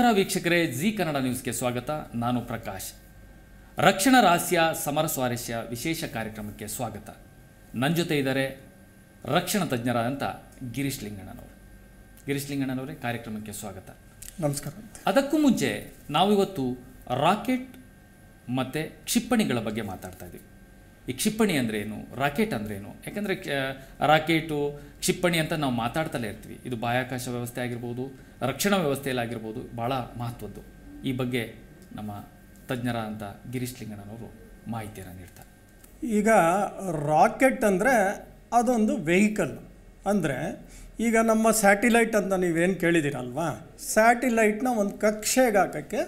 ನಮಸ್ಕಾರ ವೀಕ್ಷಕರೇ ಜಿ ಕನ್ನಡ ನ್ಯೂಸ್ಗೆ ಸ್ವಾಗತ ನಾನು ಪ್ರಕಾಶ್ ರಕ್ಷಣಾ ರಹಸ್ಯ ಸಮರ ಸ್ವಾರಸ್ಯ ವಿಶೇಷ ಕಾರ್ಯಕ್ರಮಕ್ಕೆ ಸ್ವಾಗತ ನನ್ನ ಜೊತೆ ಇದ್ದಾರೆ ರಕ್ಷಣಾ ತಜ್ಞರಾದಂಥ ಗಿರೀಶ್ ಲಿಂಗಣ್ಣನವರು ಗಿರೀಶ್ ಲಿಂಗಣ್ಣನವರೇ ಕಾರ್ಯಕ್ರಮಕ್ಕೆ ಸ್ವಾಗತ ನಮಸ್ಕಾರ ಅದಕ್ಕೂ ಮುಂಚೆ ನಾವಿವತ್ತು ರಾಕೆಟ್ ಮತ್ತು ಕ್ಷಿಪಣಿಗಳ ಬಗ್ಗೆ ಮಾತಾಡ್ತಾ ಇದ್ದೀವಿ ಈ ಕ್ಷಿಪಣಿ ಏನು ರಾಕೆಟ್ ಅಂದ್ರೇನು ಯಾಕಂದರೆ ರಾಕೆಟು ಕ್ಷಿಪಣಿ ಅಂತ ನಾವು ಮಾತಾಡ್ತಲೇ ಇರ್ತೀವಿ ಇದು ಬಾಹ್ಯಾಕಾಶ ವ್ಯವಸ್ಥೆ ಆಗಿರ್ಬೋದು ರಕ್ಷಣಾ ವ್ಯವಸ್ಥೆಯಲ್ಲಾಗಿರ್ಬೋದು ಭಾಳ ಮಹತ್ವದ್ದು ಈ ಬಗ್ಗೆ ನಮ್ಮ ತಜ್ಞರಾದಂಥ ಗಿರೀಶ್ ಲಿಂಗಣ್ಣನವರು ಮಾಹಿತಿಯನ್ನು ನೀಡ್ತಾರೆ ಈಗ ರಾಕೆಟ್ ಅಂದರೆ ಅದೊಂದು ವೆಹಿಕಲ್ ಅಂದರೆ ಈಗ ನಮ್ಮ ಸ್ಯಾಟಿಲೈಟ್ ಅಂತ ನೀವೇನು ಕೇಳಿದ್ದೀರಲ್ವಾ ಸ್ಯಾಟಿಲೈಟ್ನ ಒಂದು ಕಕ್ಷೆಗೆ ಹಾಕೋಕ್ಕೆ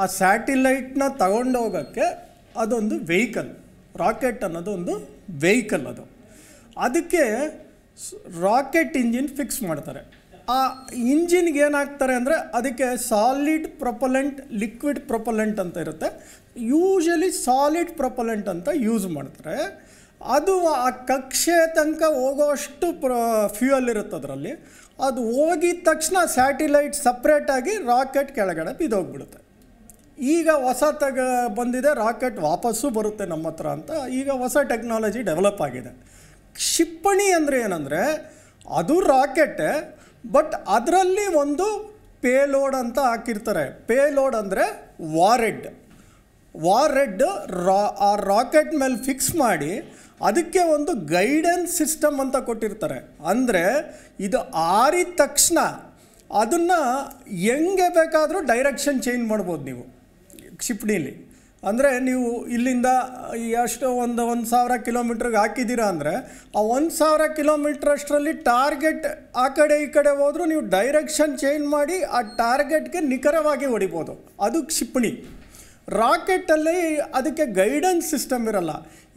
ಆ ಸ್ಯಾಟಿಲೈಟ್ನ ತಗೊಂಡೋಗೋಕ್ಕೆ ಅದೊಂದು ವೆಹಿಕಲ್ ರಾಕೆಟ್ ಅನ್ನೋದು ಒಂದು ವೆಹಿಕಲ್ ಅದು ಅದಕ್ಕೆ ರಾಕೆಟ್ ಇಂಜಿನ್ ಫಿಕ್ಸ್ ಮಾಡ್ತಾರೆ ಆ ಇಂಜಿನ್ಗೆ ಏನಾಗ್ತಾರೆ ಅಂದರೆ ಅದಕ್ಕೆ ಸಾಲಿಡ್ ಪ್ರೊಪಲೆಂಟ್ ಲಿಕ್ವಿಡ್ ಪ್ರೊಪಲೆಂಟ್ ಅಂತ ಇರುತ್ತೆ ಯೂಶಲಿ ಸಾಲಿಡ್ ಪ್ರೊಪಲೆಂಟ್ ಅಂತ ಯೂಸ್ ಮಾಡ್ತಾರೆ ಅದು ಆ ಕಕ್ಷೆ ತನಕ ಹೋಗೋಷ್ಟು ಪ್ರ ಫ್ಯೂಯಲ್ ಇರುತ್ತೆ ಅದರಲ್ಲಿ ಅದು ಹೋಗಿದ ತಕ್ಷಣ ಸ್ಯಾಟಿಲೈಟ್ ಸಪ್ರೇಟಾಗಿ ರಾಕೆಟ್ ಕೆಳಗಡೆ ಬಿದ್ದೋಗ್ಬಿಡುತ್ತೆ ಈಗ ಹೊಸ ತಗ ಬಂದಿದೆ ರಾಕೆಟ್ ವಾಪಸ್ಸು ಬರುತ್ತೆ ನಮ್ಮ ಹತ್ರ ಅಂತ ಈಗ ಹೊಸ ಟೆಕ್ನಾಲಜಿ ಡೆವಲಪ್ ಆಗಿದೆ ಕ್ಷಿಪ್ಪಣಿ ಅಂದರೆ ಏನಂದರೆ ಅದು ರಾಕೆಟ್ ಬಟ್ ಅದರಲ್ಲಿ ಒಂದು ಪೇಲೋಡ್ ಅಂತ ಹಾಕಿರ್ತಾರೆ ಪೇಲೋಡ್ ಅಂದರೆ ವಾರೆಡ್ ವಾರೆಡ್ ರಾ ಆ ರಾಕೆಟ್ ಮೇಲೆ ಫಿಕ್ಸ್ ಮಾಡಿ ಅದಕ್ಕೆ ಒಂದು ಗೈಡೆನ್ಸ್ ಸಿಸ್ಟಮ್ ಅಂತ ಕೊಟ್ಟಿರ್ತಾರೆ ಅಂದರೆ ಇದು ಆರಿದ ತಕ್ಷಣ ಅದನ್ನು ಹೆಂಗೆ ಬೇಕಾದರೂ ಡೈರೆಕ್ಷನ್ ಚೇಂಜ್ ಮಾಡ್ಬೋದು ನೀವು ಕ್ಷಿಪಣಿಲಿ ಅಂದರೆ ನೀವು ಇಲ್ಲಿಂದ ಎಷ್ಟು ಒಂದು ಒಂದು ಸಾವಿರ ಕಿಲೋಮೀಟ್ರಿಗೆ ಹಾಕಿದ್ದೀರಾ ಅಂದರೆ ಆ ಒಂದು ಸಾವಿರ ಕಿಲೋಮೀಟ್ರ್ ಅಷ್ಟರಲ್ಲಿ ಟಾರ್ಗೆಟ್ ಆ ಕಡೆ ಈ ಕಡೆ ಹೋದರೂ ನೀವು ಡೈರೆಕ್ಷನ್ ಚೇಂಜ್ ಮಾಡಿ ಆ ಟಾರ್ಗೆಟ್ಗೆ ನಿಖರವಾಗಿ ಹೊಡಿಬೋದು ಅದು ಕ್ಷಿಪಣಿ ರಾಕೆಟಲ್ಲಿ ಅದಕ್ಕೆ ಗೈಡೆನ್ಸ್ ಸಿಸ್ಟಮ್ ಇರಲ್ಲ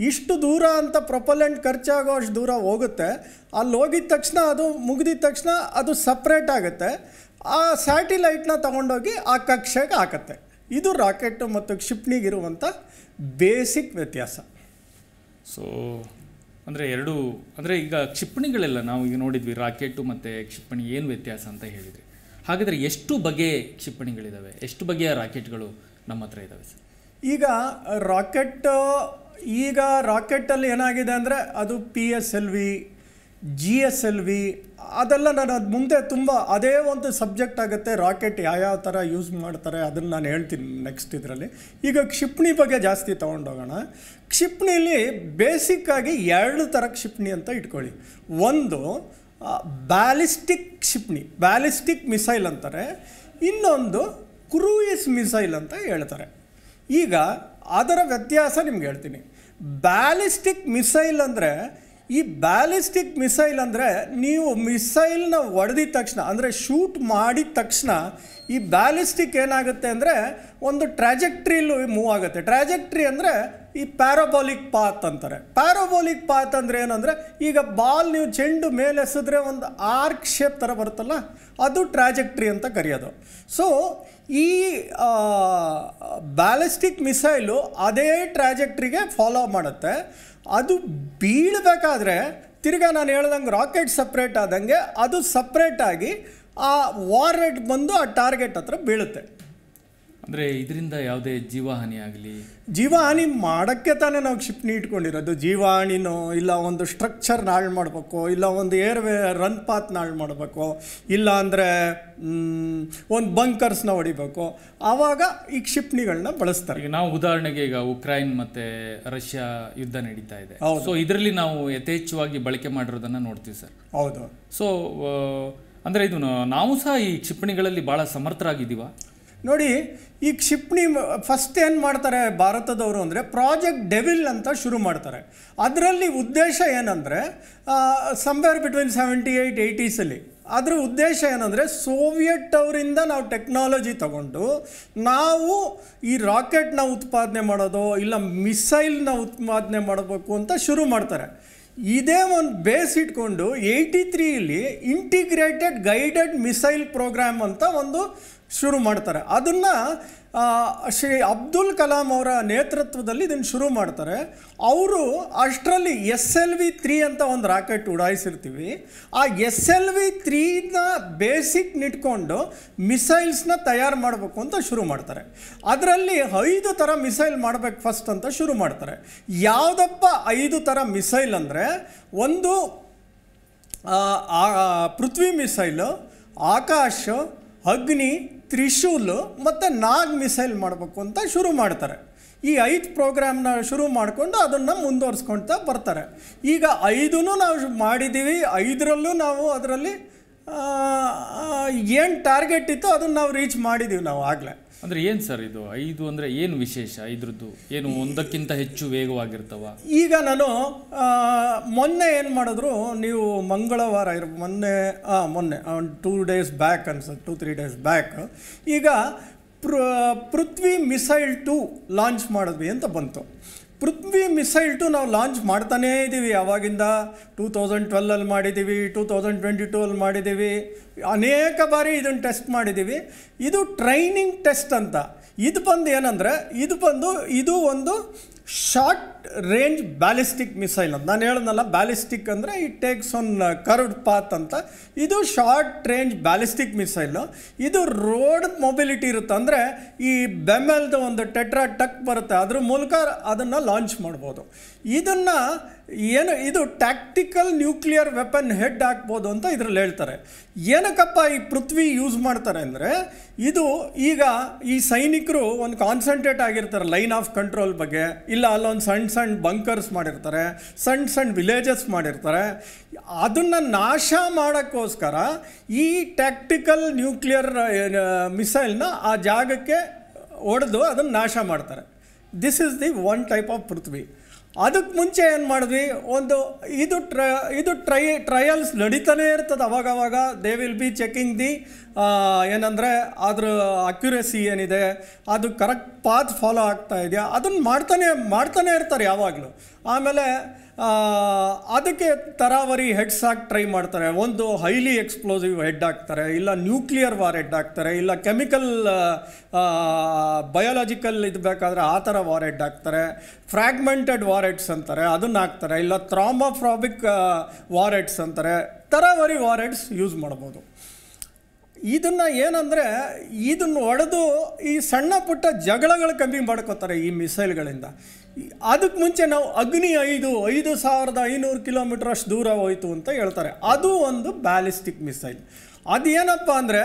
ಇಷ್ಟು ದೂರ ಅಂತ ಪ್ರೊಪಲೆಂಟ್ ಖರ್ಚಾಗೋ ಅಷ್ಟು ದೂರ ಹೋಗುತ್ತೆ ಅಲ್ಲಿ ಹೋಗಿದ ತಕ್ಷಣ ಅದು ಮುಗಿದಿದ ತಕ್ಷಣ ಅದು ಸಪ್ರೇಟ್ ಆಗುತ್ತೆ ಆ ಸ್ಯಾಟಿಲೈಟ್ನ ತಗೊಂಡೋಗಿ ಆ ಕಕ್ಷೆಗೆ ಹಾಕುತ್ತೆ ಇದು ರಾಕೆಟ್ ಮತ್ತು ಕ್ಷಿಪ್ಣಿಗಿರುವಂಥ ಬೇಸಿಕ್ ವ್ಯತ್ಯಾಸ ಸೊ ಅಂದರೆ ಎರಡು ಅಂದರೆ ಈಗ ಕ್ಷಿಪಣಿಗಳೆಲ್ಲ ನಾವು ಈಗ ನೋಡಿದ್ವಿ ರಾಕೆಟು ಮತ್ತು ಕ್ಷಿಪಣಿ ಏನು ವ್ಯತ್ಯಾಸ ಅಂತ ಹೇಳಿದ್ರಿ ಹಾಗಾದರೆ ಎಷ್ಟು ಬಗೆಯ ಕ್ಷಿಪಣಿಗಳಿದ್ದಾವೆ ಎಷ್ಟು ಬಗೆಯ ರಾಕೆಟ್ಗಳು ನಮ್ಮ ಹತ್ರ ಇದ್ದಾವೆ ಸರ್ ಈಗ ರಾಕೆಟ್ ಈಗ ರಾಕೆಟಲ್ಲಿ ಏನಾಗಿದೆ ಅಂದರೆ ಅದು P S L V G S L V ಅದೆಲ್ಲ ನಾನು ಅದು ಮುಂದೆ ತುಂಬ ಅದೇ ಒಂದು ಸಬ್ಜೆಕ್ಟ್ ಆಗುತ್ತೆ ರಾಕೆಟ್ ಯಾವ್ಯಾವ ಥರ ಯೂಸ್ ಮಾಡ್ತಾರೆ ಅದನ್ನು ನಾನು ಹೇಳ್ತೀನಿ ನೆಕ್ಸ್ಟ್ ಇದರಲ್ಲಿ ಈಗ ಕ್ಷಿಪಣಿ ಬಗ್ಗೆ ಜಾಸ್ತಿ ತೊಗೊಂಡೋಗೋಣ ಕ್ಷಿಪಣಿಲಿ ಬೇಸಿಕ್ಕಾಗಿ ಎರಡು ಥರ ಕ್ಷಿಪಣಿ ಅಂತ ಇಟ್ಕೊಳ್ಳಿ ಒಂದು ಬ್ಯಾಲಿಸ್ಟಿಕ್ ಕ್ಷಿಪಣಿ ಬ್ಯಾಲಿಸ್ಟಿಕ್ ಮಿಸೈಲ್ ಅಂತಾರೆ ಇನ್ನೊಂದು ಕ್ರೂಯಿಸ್ ಮಿಸೈಲ್ ಅಂತ ಹೇಳ್ತಾರೆ ಈಗ ಅದರ ವ್ಯತ್ಯಾಸ ನಿಮ್ಗೆ ಹೇಳ್ತೀನಿ ಬ್ಯಾಲಿಸ್ಟಿಕ್ ಮಿಸೈಲ್ ಅಂದರೆ ಈ ಬ್ಯಾಲಿಸ್ಟಿಕ್ ಮಿಸೈಲ್ ಅಂದರೆ ನೀವು ಮಿಸೈಲ್ನ ಒಡೆದಿದ ತಕ್ಷಣ ಅಂದರೆ ಶೂಟ್ ಮಾಡಿದ ತಕ್ಷಣ ಈ ಬ್ಯಾಲಿಸ್ಟಿಕ್ ಏನಾಗುತ್ತೆ ಅಂದರೆ ಒಂದು ಟ್ರ್ಯಾಜೆಕ್ಟ್ರಿಲು ಮೂವ್ ಆಗುತ್ತೆ ಟ್ರಾಜೆಕ್ಟ್ರಿ ಅಂದರೆ ಈ ಪ್ಯಾರೋಬೋಲಿಕ್ ಪಾತ್ ಅಂತಾರೆ ಪ್ಯಾರೋಬೋಲಿಕ್ ಪಾತ್ ಅಂದರೆ ಏನಂದರೆ ಈಗ ಬಾಲ್ ನೀವು ಚೆಂಡು ಮೇಲೆ ಎಸಿದ್ರೆ ಒಂದು ಆರ್ಕ್ ಶೇಪ್ ಥರ ಬರುತ್ತಲ್ಲ ಅದು ಟ್ರಾಜೆಕ್ಟ್ರಿ ಅಂತ ಕರೆಯೋದು ಸೊ ಈ ಬ್ಯಾಲಿಸ್ಟಿಕ್ ಮಿಸೈಲು ಅದೇ ಟ್ರಾಜೆಕ್ಟ್ರಿಗೆ ಫಾಲೋ ಮಾಡುತ್ತೆ ಅದು ಬೀಳಬೇಕಾದ್ರೆ ತಿರ್ಗಾ ನಾನು ಹೇಳ್ದಂಗೆ ರಾಕೆಟ್ ಸಪ್ರೇಟ್ ಆದಂಗೆ ಅದು ಸಪ್ರೇಟಾಗಿ ಆ ವಾರ್ ರೇಟ್ ಬಂದು ಆ ಟಾರ್ಗೆಟ್ ಹತ್ರ ಬೀಳುತ್ತೆ ಅಂದರೆ ಇದರಿಂದ ಯಾವುದೇ ಜೀವಹಾನಿ ಆಗಲಿ ಜೀವಹಾನಿ ಮಾಡೋಕ್ಕೆ ತಾನೇ ನಾವು ಕ್ಷಿಪ್ಣಿ ಇಟ್ಕೊಂಡಿರೋದು ಜೀವಾಣಿನೋ ಇಲ್ಲ ಒಂದು ಸ್ಟ್ರಕ್ಚರ್ ಹಾಳು ಮಾಡಬೇಕು ಇಲ್ಲ ಒಂದು ಏರ್ವೇ ರನ್ ಪಾತ್ ಹಾಳು ಮಾಡಬೇಕು ಇಲ್ಲ ಅಂದರೆ ಒಂದು ಬಂಕರ್ಸ್ನ ಹೊಡಿಬೇಕು ಆವಾಗ ಈ ಕ್ಷಿಪ್ಣಿಗಳನ್ನ ಬಳಸ್ತಾರೆ ಈಗ ನಾವು ಉದಾಹರಣೆಗೆ ಈಗ ಉಕ್ರೈನ್ ಮತ್ತು ರಷ್ಯಾ ಯುದ್ಧ ನಡೀತಾ ಇದೆ ಸೊ ಇದರಲ್ಲಿ ನಾವು ಯಥೇಚ್ಛವಾಗಿ ಬಳಕೆ ಮಾಡಿರೋದನ್ನು ನೋಡ್ತೀವಿ ಸರ್ ಹೌದು ಸೊ ಅಂದರೆ ಇದು ನಾವು ಸಹ ಈ ಕ್ಷಿಪಣಿಗಳಲ್ಲಿ ಭಾಳ ಸಮರ್ಥರಾಗಿದ್ದೀವ ನೋಡಿ ಈ ಕ್ಷಿಪಣಿ ಫಸ್ಟ್ ಏನು ಮಾಡ್ತಾರೆ ಭಾರತದವರು ಅಂದರೆ ಪ್ರಾಜೆಕ್ಟ್ ಡೆವಿಲ್ ಅಂತ ಶುರು ಮಾಡ್ತಾರೆ ಅದರಲ್ಲಿ ಉದ್ದೇಶ ಏನಂದರೆ ಸಂವೇರ್ ಬಿಟ್ವೀನ್ ಸೆವೆಂಟಿ ಏಯ್ಟ್ ಏಯ್ಟೀಸಲ್ಲಿ ಅದರ ಉದ್ದೇಶ ಏನಂದರೆ ಸೋವಿಯೆಟ್ ಅವರಿಂದ ನಾವು ಟೆಕ್ನಾಲಜಿ ತಗೊಂಡು ನಾವು ಈ ರಾಕೆಟ್ನ ಉತ್ಪಾದನೆ ಮಾಡೋದು ಇಲ್ಲ ಮಿಸೈಲ್ನ ಉತ್ಪಾದನೆ ಮಾಡಬೇಕು ಅಂತ ಶುರು ಮಾಡ್ತಾರೆ ಇದೇ ಒಂದು ಬೇಸ್ ಇಟ್ಕೊಂಡು ಏಯ್ಟಿ ತ್ರೀಲಿ ಇಂಟಿಗ್ರೇಟೆಡ್ ಗೈಡೆಡ್ ಮಿಸೈಲ್ ಪ್ರೋಗ್ರಾಮ್ ಅಂತ ಒಂದು ಶುರು ಮಾಡ್ತಾರೆ ಅದನ್ನು ಶ್ರೀ ಅಬ್ದುಲ್ ಕಲಾಂ ಅವರ ನೇತೃತ್ವದಲ್ಲಿ ಇದನ್ನು ಶುರು ಮಾಡ್ತಾರೆ ಅವರು ಅಷ್ಟರಲ್ಲಿ ಎಸ್ ಎಲ್ ವಿ ತ್ರೀ ಅಂತ ಒಂದು ರಾಕೆಟ್ ಉಡಾಯಿಸಿರ್ತೀವಿ ಆ ಎಸ್ ಎಲ್ ವಿ ತ್ರೀನ ಬೇಸಿಕ್ ನಿಟ್ಕೊಂಡು ಮಿಸೈಲ್ಸ್ನ ತಯಾರು ಮಾಡಬೇಕು ಅಂತ ಶುರು ಮಾಡ್ತಾರೆ ಅದರಲ್ಲಿ ಐದು ಥರ ಮಿಸೈಲ್ ಮಾಡಬೇಕು ಫಸ್ಟ್ ಅಂತ ಶುರು ಮಾಡ್ತಾರೆ ಯಾವುದಪ್ಪ ಐದು ಥರ ಮಿಸೈಲ್ ಅಂದರೆ ಒಂದು ಪೃಥ್ವಿ ಮಿಸೈಲು ಆಕಾಶ ಅಗ್ನಿ ತ್ರಿಶೂಲು ಮತ್ತು ನಾಗ್ ಮಿಸೈಲ್ ಮಾಡಬೇಕು ಅಂತ ಶುರು ಮಾಡ್ತಾರೆ ಈ ಐದು ಪ್ರೋಗ್ರಾಮ್ನ ಶುರು ಮಾಡಿಕೊಂಡು ಅದನ್ನು ಮುಂದುವರ್ಸ್ಕೊಳ್ತಾ ಬರ್ತಾರೆ ಈಗ ಐದೂ ನಾವು ಮಾಡಿದ್ದೀವಿ ಐದರಲ್ಲೂ ನಾವು ಅದರಲ್ಲಿ ಏನು ಟಾರ್ಗೆಟ್ ಇತ್ತು ಅದನ್ನು ನಾವು ರೀಚ್ ಮಾಡಿದ್ದೀವಿ ನಾವು ಆಗಲೇ ಅಂದರೆ ಏನು ಸರ್ ಇದು ಐದು ಅಂದರೆ ಏನು ವಿಶೇಷ ಇದ್ರದ್ದು ಏನು ಒಂದಕ್ಕಿಂತ ಹೆಚ್ಚು ವೇಗವಾಗಿರ್ತವ ಈಗ ನಾನು ಮೊನ್ನೆ ಏನು ಮಾಡಿದ್ರು ನೀವು ಮಂಗಳವಾರ ಮೊನ್ನೆ ಮೊನ್ನೆ ಮೊನ್ನೆ ಟೂ ಡೇಸ್ ಬ್ಯಾಕ್ ಅನ್ಸುತ್ತೆ ಟೂ ತ್ರೀ ಡೇಸ್ ಬ್ಯಾಕ್ ಈಗ ಪೃಥ್ವಿ ಮಿಸೈಲ್ ಟು ಲಾಂಚ್ ಮಾಡಿದ್ವಿ ಅಂತ ಬಂತು ಪೃಥ್ವಿ ಮಿಸೈಲ್ ಟು ನಾವು ಲಾಂಚ್ ಮಾಡ್ತಾನೇ ಇದ್ದೀವಿ ಅವಾಗಿಂದ ಟೂ ತೌಸಂಡ್ ಟ್ವೆಲ್ಲಲ್ಲಿ ಮಾಡಿದ್ದೀವಿ ಟೂ ತೌಸಂಡ್ ಟ್ವೆಂಟಿ ಟೂ ಅಲ್ಲಿ ಮಾಡಿದ್ದೀವಿ ಅನೇಕ ಬಾರಿ ಇದನ್ನು ಟೆಸ್ಟ್ ಮಾಡಿದ್ದೀವಿ ಇದು ಟ್ರೈನಿಂಗ್ ಟೆಸ್ಟ್ ಅಂತ ಇದು ಬಂದು ಏನಂದರೆ ಇದು ಬಂದು ಇದು ಒಂದು ಶಾರ್ಟ್ ರೇಂಜ್ ಬ್ಯಾಲಿಸ್ಟಿಕ್ ಮಿಸೈಲ್ ಅಂತ ನಾನು ಹೇಳೋದಲ್ಲ ಬ್ಯಾಲಿಸ್ಟಿಕ್ ಅಂದರೆ it takes one curved path ಅಂತ ಇದು ಶಾರ್ಟ್ ರೇಂಜ್ ಬ್ಯಾಲಿಸ್ಟಿಕ್ ಮಿಸೈಲು ಇದು ರೋಡ್ ಮೊಬಿಲಿಟಿ ಇರುತ್ತೆ ಅಂದರೆ ಈ ಬೆಮ್ಮೆಲ್ದು ಒಂದು ಟೆಟ್ರಾ ಟಕ್ ಬರುತ್ತೆ ಅದ್ರ ಮೂಲಕ ಅದನ್ನು ಲಾಂಚ್ ಮಾಡ್ಬೋದು ಇದನ್ನು ಏನು ಇದು ಟ್ಯಾಕ್ಟಿಕಲ್ ನ್ಯೂಕ್ಲಿಯರ್ ವೆಪನ್ ಹೆಡ್ ಹಾಕ್ಬೋದು ಅಂತ ಇದರಲ್ಲಿ ಹೇಳ್ತಾರೆ ಏನಕ್ಕಪ್ಪ ಈ ಪೃಥ್ವಿ ಯೂಸ್ ಮಾಡ್ತಾರೆ ಅಂದರೆ ಇದು ಈಗ ಈ ಸೈನಿಕರು ಒಂದು ಕಾನ್ಸಂಟ್ರೇಟ್ ಆಗಿರ್ತಾರೆ ಲೈನ್ ಆಫ್ ಕಂಟ್ರೋಲ್ ಬಗ್ಗೆ ಇಲ್ಲ ಅಲ್ಲೊಂದು ಸಣ್ಣ ಸಣ್ಣ ಬಂಕರ್ಸ್ ಮಾಡಿರ್ತಾರೆ ಸಣ್ಣ ಸಣ್ಣ ವಿಲೇಜಸ್ ಮಾಡಿರ್ತಾರೆ ಅದನ್ನು ನಾಶ ಮಾಡೋಕ್ಕೋಸ್ಕರ ಈ ಟ್ಯಾಕ್ಟಿಕಲ್ ನ್ಯೂಕ್ಲಿಯರ್ ಮಿಸೈಲ್ನ ಆ ಜಾಗಕ್ಕೆ ಹೊಡೆದು ಅದನ್ನು ನಾಶ ಮಾಡ್ತಾರೆ this is the one type of Prithvi ಅದಕ್ಕೆ ಮುಂಚೆ ಏನು ಮಾಡಿದ್ವಿ ಒಂದು ಇದು ಟ್ರ ಇದು ಟ್ರೈ ಟ್ರಯಲ್ಸ್ ನಡೀತಾನೆ ಇರ್ತದೆ ಅವಾಗವಾಗ they will be checking the ಏನಂದರೆ ಅದ್ರ ಅಕ್ಯುರೇಸಿ ಏನಿದೆ ಅದು ಕರೆಕ್ಟ್ ಪಾತ್ ಫಾಲೋ ಆಗ್ತಾ ಇದೆಯಾ ಅದನ್ನು ಮಾಡ್ತಾನೆ ಮಾಡ್ತಾನೆ ಇರ್ತಾರೆ ಯಾವಾಗಲೂ ಆಮೇಲೆ ಅದಕ್ಕೆ ತರಾವರಿ ಹೆಡ್ಸ್ ಹಾಕಿ ಟ್ರೈ ಮಾಡ್ತಾರೆ ಒಂದು ಹೈಲಿ ಎಕ್ಸ್ಪ್ಲೋಸಿವ್ ಹೆಡ್ ಹಾಕ್ತಾರೆ ಇಲ್ಲ ನ್ಯೂಕ್ಲಿಯರ್ ವಾರ್ ಹೆಡ್ ಹಾಕ್ತಾರೆ ಇಲ್ಲ ಕೆಮಿಕಲ್ ಬಯೋಲಾಜಿಕಲ್ ಇದು ಬೇಕಾದರೆ ಆ ಥರ ವಾರ್ ಹೆಡ್ ಹಾಕ್ತಾರೆ ಫ್ರ್ಯಾಗ್ಮೆಂಟೆಡ್ ವಾರ್ ಹೆಡ್ಸ್ ಅಂತಾರೆ ಅದನ್ನು ಹಾಕ್ತಾರೆ ಇಲ್ಲ ಥ್ರಾಮೋಫ್ರಾಬಿಕ್ ವಾರ್ ಹೆಡ್ಸ್ ಅಂತಾರೆ ತರಾವರಿ ವಾರ್ ಹೆಡ್ಸ್ ಯೂಸ್ ಮಾಡ್ಬೋದು ಇದನ್ನು ಏನಂದರೆ ಇದನ್ನು ಒಡೆದು ಈ ಸಣ್ಣ ಪುಟ್ಟ ಜಗಳಗಳು ಕಮ್ಮಿ ಮಾಡ್ಕೋತಾರೆ ಈ ಮಿಸೈಲ್ಗಳಿಂದ ಅದಕ್ಕೆ ಮುಂಚೆ ನಾವು ಅಗ್ನಿ ಐದು ಐದು ಸಾವಿರದ ಐನೂರು ಕಿಲೋಮೀಟರ್ ಅಷ್ಟು ದೂರ ಹೋಯಿತು ಅಂತ ಹೇಳ್ತಾರೆ ಅದು ಒಂದು ಬ್ಯಾಲಿಸ್ಟಿಕ್ ಮಿಸೈಲ್ ಏನಪ್ಪ ಅಂದರೆ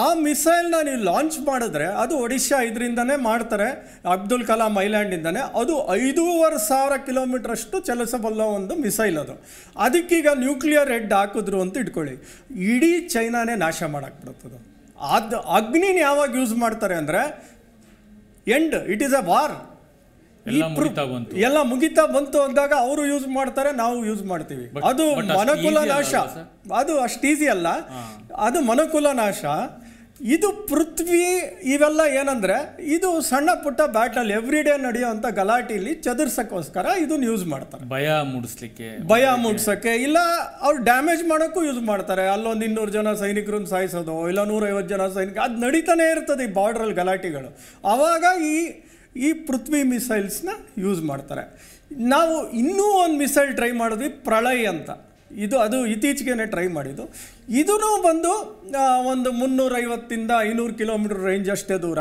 ಆ ಮಿಸೈಲ್ನ ನೀವು ಲಾಂಚ್ ಮಾಡಿದ್ರೆ ಅದು ಒಡಿಶಾ ಇದರಿಂದನೇ ಮಾಡ್ತಾರೆ ಅಬ್ದುಲ್ ಕಲಾಂ ಐಲ್ಯಾಂಡಿಂದನೇ ಅದು ಐದೂವರೆ ಸಾವಿರ ಕಿಲೋಮೀಟ್ರಷ್ಟು ಚಲಿಸಬಲ್ಲ ಒಂದು ಮಿಸೈಲ್ ಅದು ಅದಕ್ಕೀಗ ನ್ಯೂಕ್ಲಿಯರ್ ಹೆಡ್ ಹಾಕಿದ್ರು ಅಂತ ಇಟ್ಕೊಳ್ಳಿ ಇಡೀ ಚೈನಾನೇ ನಾಶ ಮಾಡೋಕ್ಕೆ ಅದು ಅಗ್ನಿನ ಯಾವಾಗ ಯೂಸ್ ಮಾಡ್ತಾರೆ ಅಂದರೆ and it is a war ಎಲ್ಲ ಮುಗಿತಾ ಬಂತು ಅಂದಾಗ ಅವರು ಯೂಸ್ ಮಾಡ್ತಾರೆ ನಾವು ಯೂಸ್ ಮಾಡ್ತೀವಿ ಅದು ಮನಕುಲ ನಾಶ ಅದು ಅಷ್ಟು ಈಸಿ ಅಲ್ಲ ಅದು ಮನಕುಲ ನಾಶ ಇದು ಪೃಥ್ವಿ ಇವೆಲ್ಲ ಏನಂದ್ರೆ ಇದು ಸಣ್ಣ ಪುಟ್ಟ ಬ್ಯಾಟಲ್ ಎವ್ರಿ ಡೇ ನಡೆಯುವಂಥ ಗಲಾಟೆಯಲ್ಲಿ ಚದುರ್ಸಕ್ಕೋಸ್ಕರ ಇದನ್ನ ಯೂಸ್ ಮಾಡ್ತಾರೆ ಭಯ ಮೂಡಿಸ್ಲಿಕ್ಕೆ ಭಯ ಮೂಡಿಸೋಕ್ಕೆ ಇಲ್ಲ ಅವ್ರು ಡ್ಯಾಮೇಜ್ ಮಾಡೋಕ್ಕೂ ಯೂಸ್ ಮಾಡ್ತಾರೆ ಅಲ್ಲೊಂದು ಇನ್ನೂರು ಜನ ಸೈನಿಕರನ್ನ ಸಾಯಿಸೋದು ಇಲ್ಲ ನೂರೈವತ್ತು ಜನ ಸೈನಿಕ ಅದು ನಡೀತಾನೆ ಇರ್ತದೆ ಈ ಬಾರ್ಡ್ರಲ್ಲಿ ಗಲಾಟೆಗಳು ಅವಾಗ ಈ ಈ ಪೃಥ್ವಿ ಮಿಸೈಲ್ಸ್ನ ಯೂಸ್ ಮಾಡ್ತಾರೆ ನಾವು ಇನ್ನೂ ಒಂದು ಮಿಸೈಲ್ ಟ್ರೈ ಮಾಡಿದ್ವಿ ಪ್ರಳಯ್ ಅಂತ ಇದು ಅದು ಇತ್ತೀಚೆಗೆ ಟ್ರೈ ಮಾಡಿದ್ದು ಇದೂ ಬಂದು ಒಂದು ಮುನ್ನೂರೈವತ್ತಿಂದ ಐನೂರು ಕಿಲೋಮೀಟ್ರ್ ರೇಂಜ್ ಅಷ್ಟೇ ದೂರ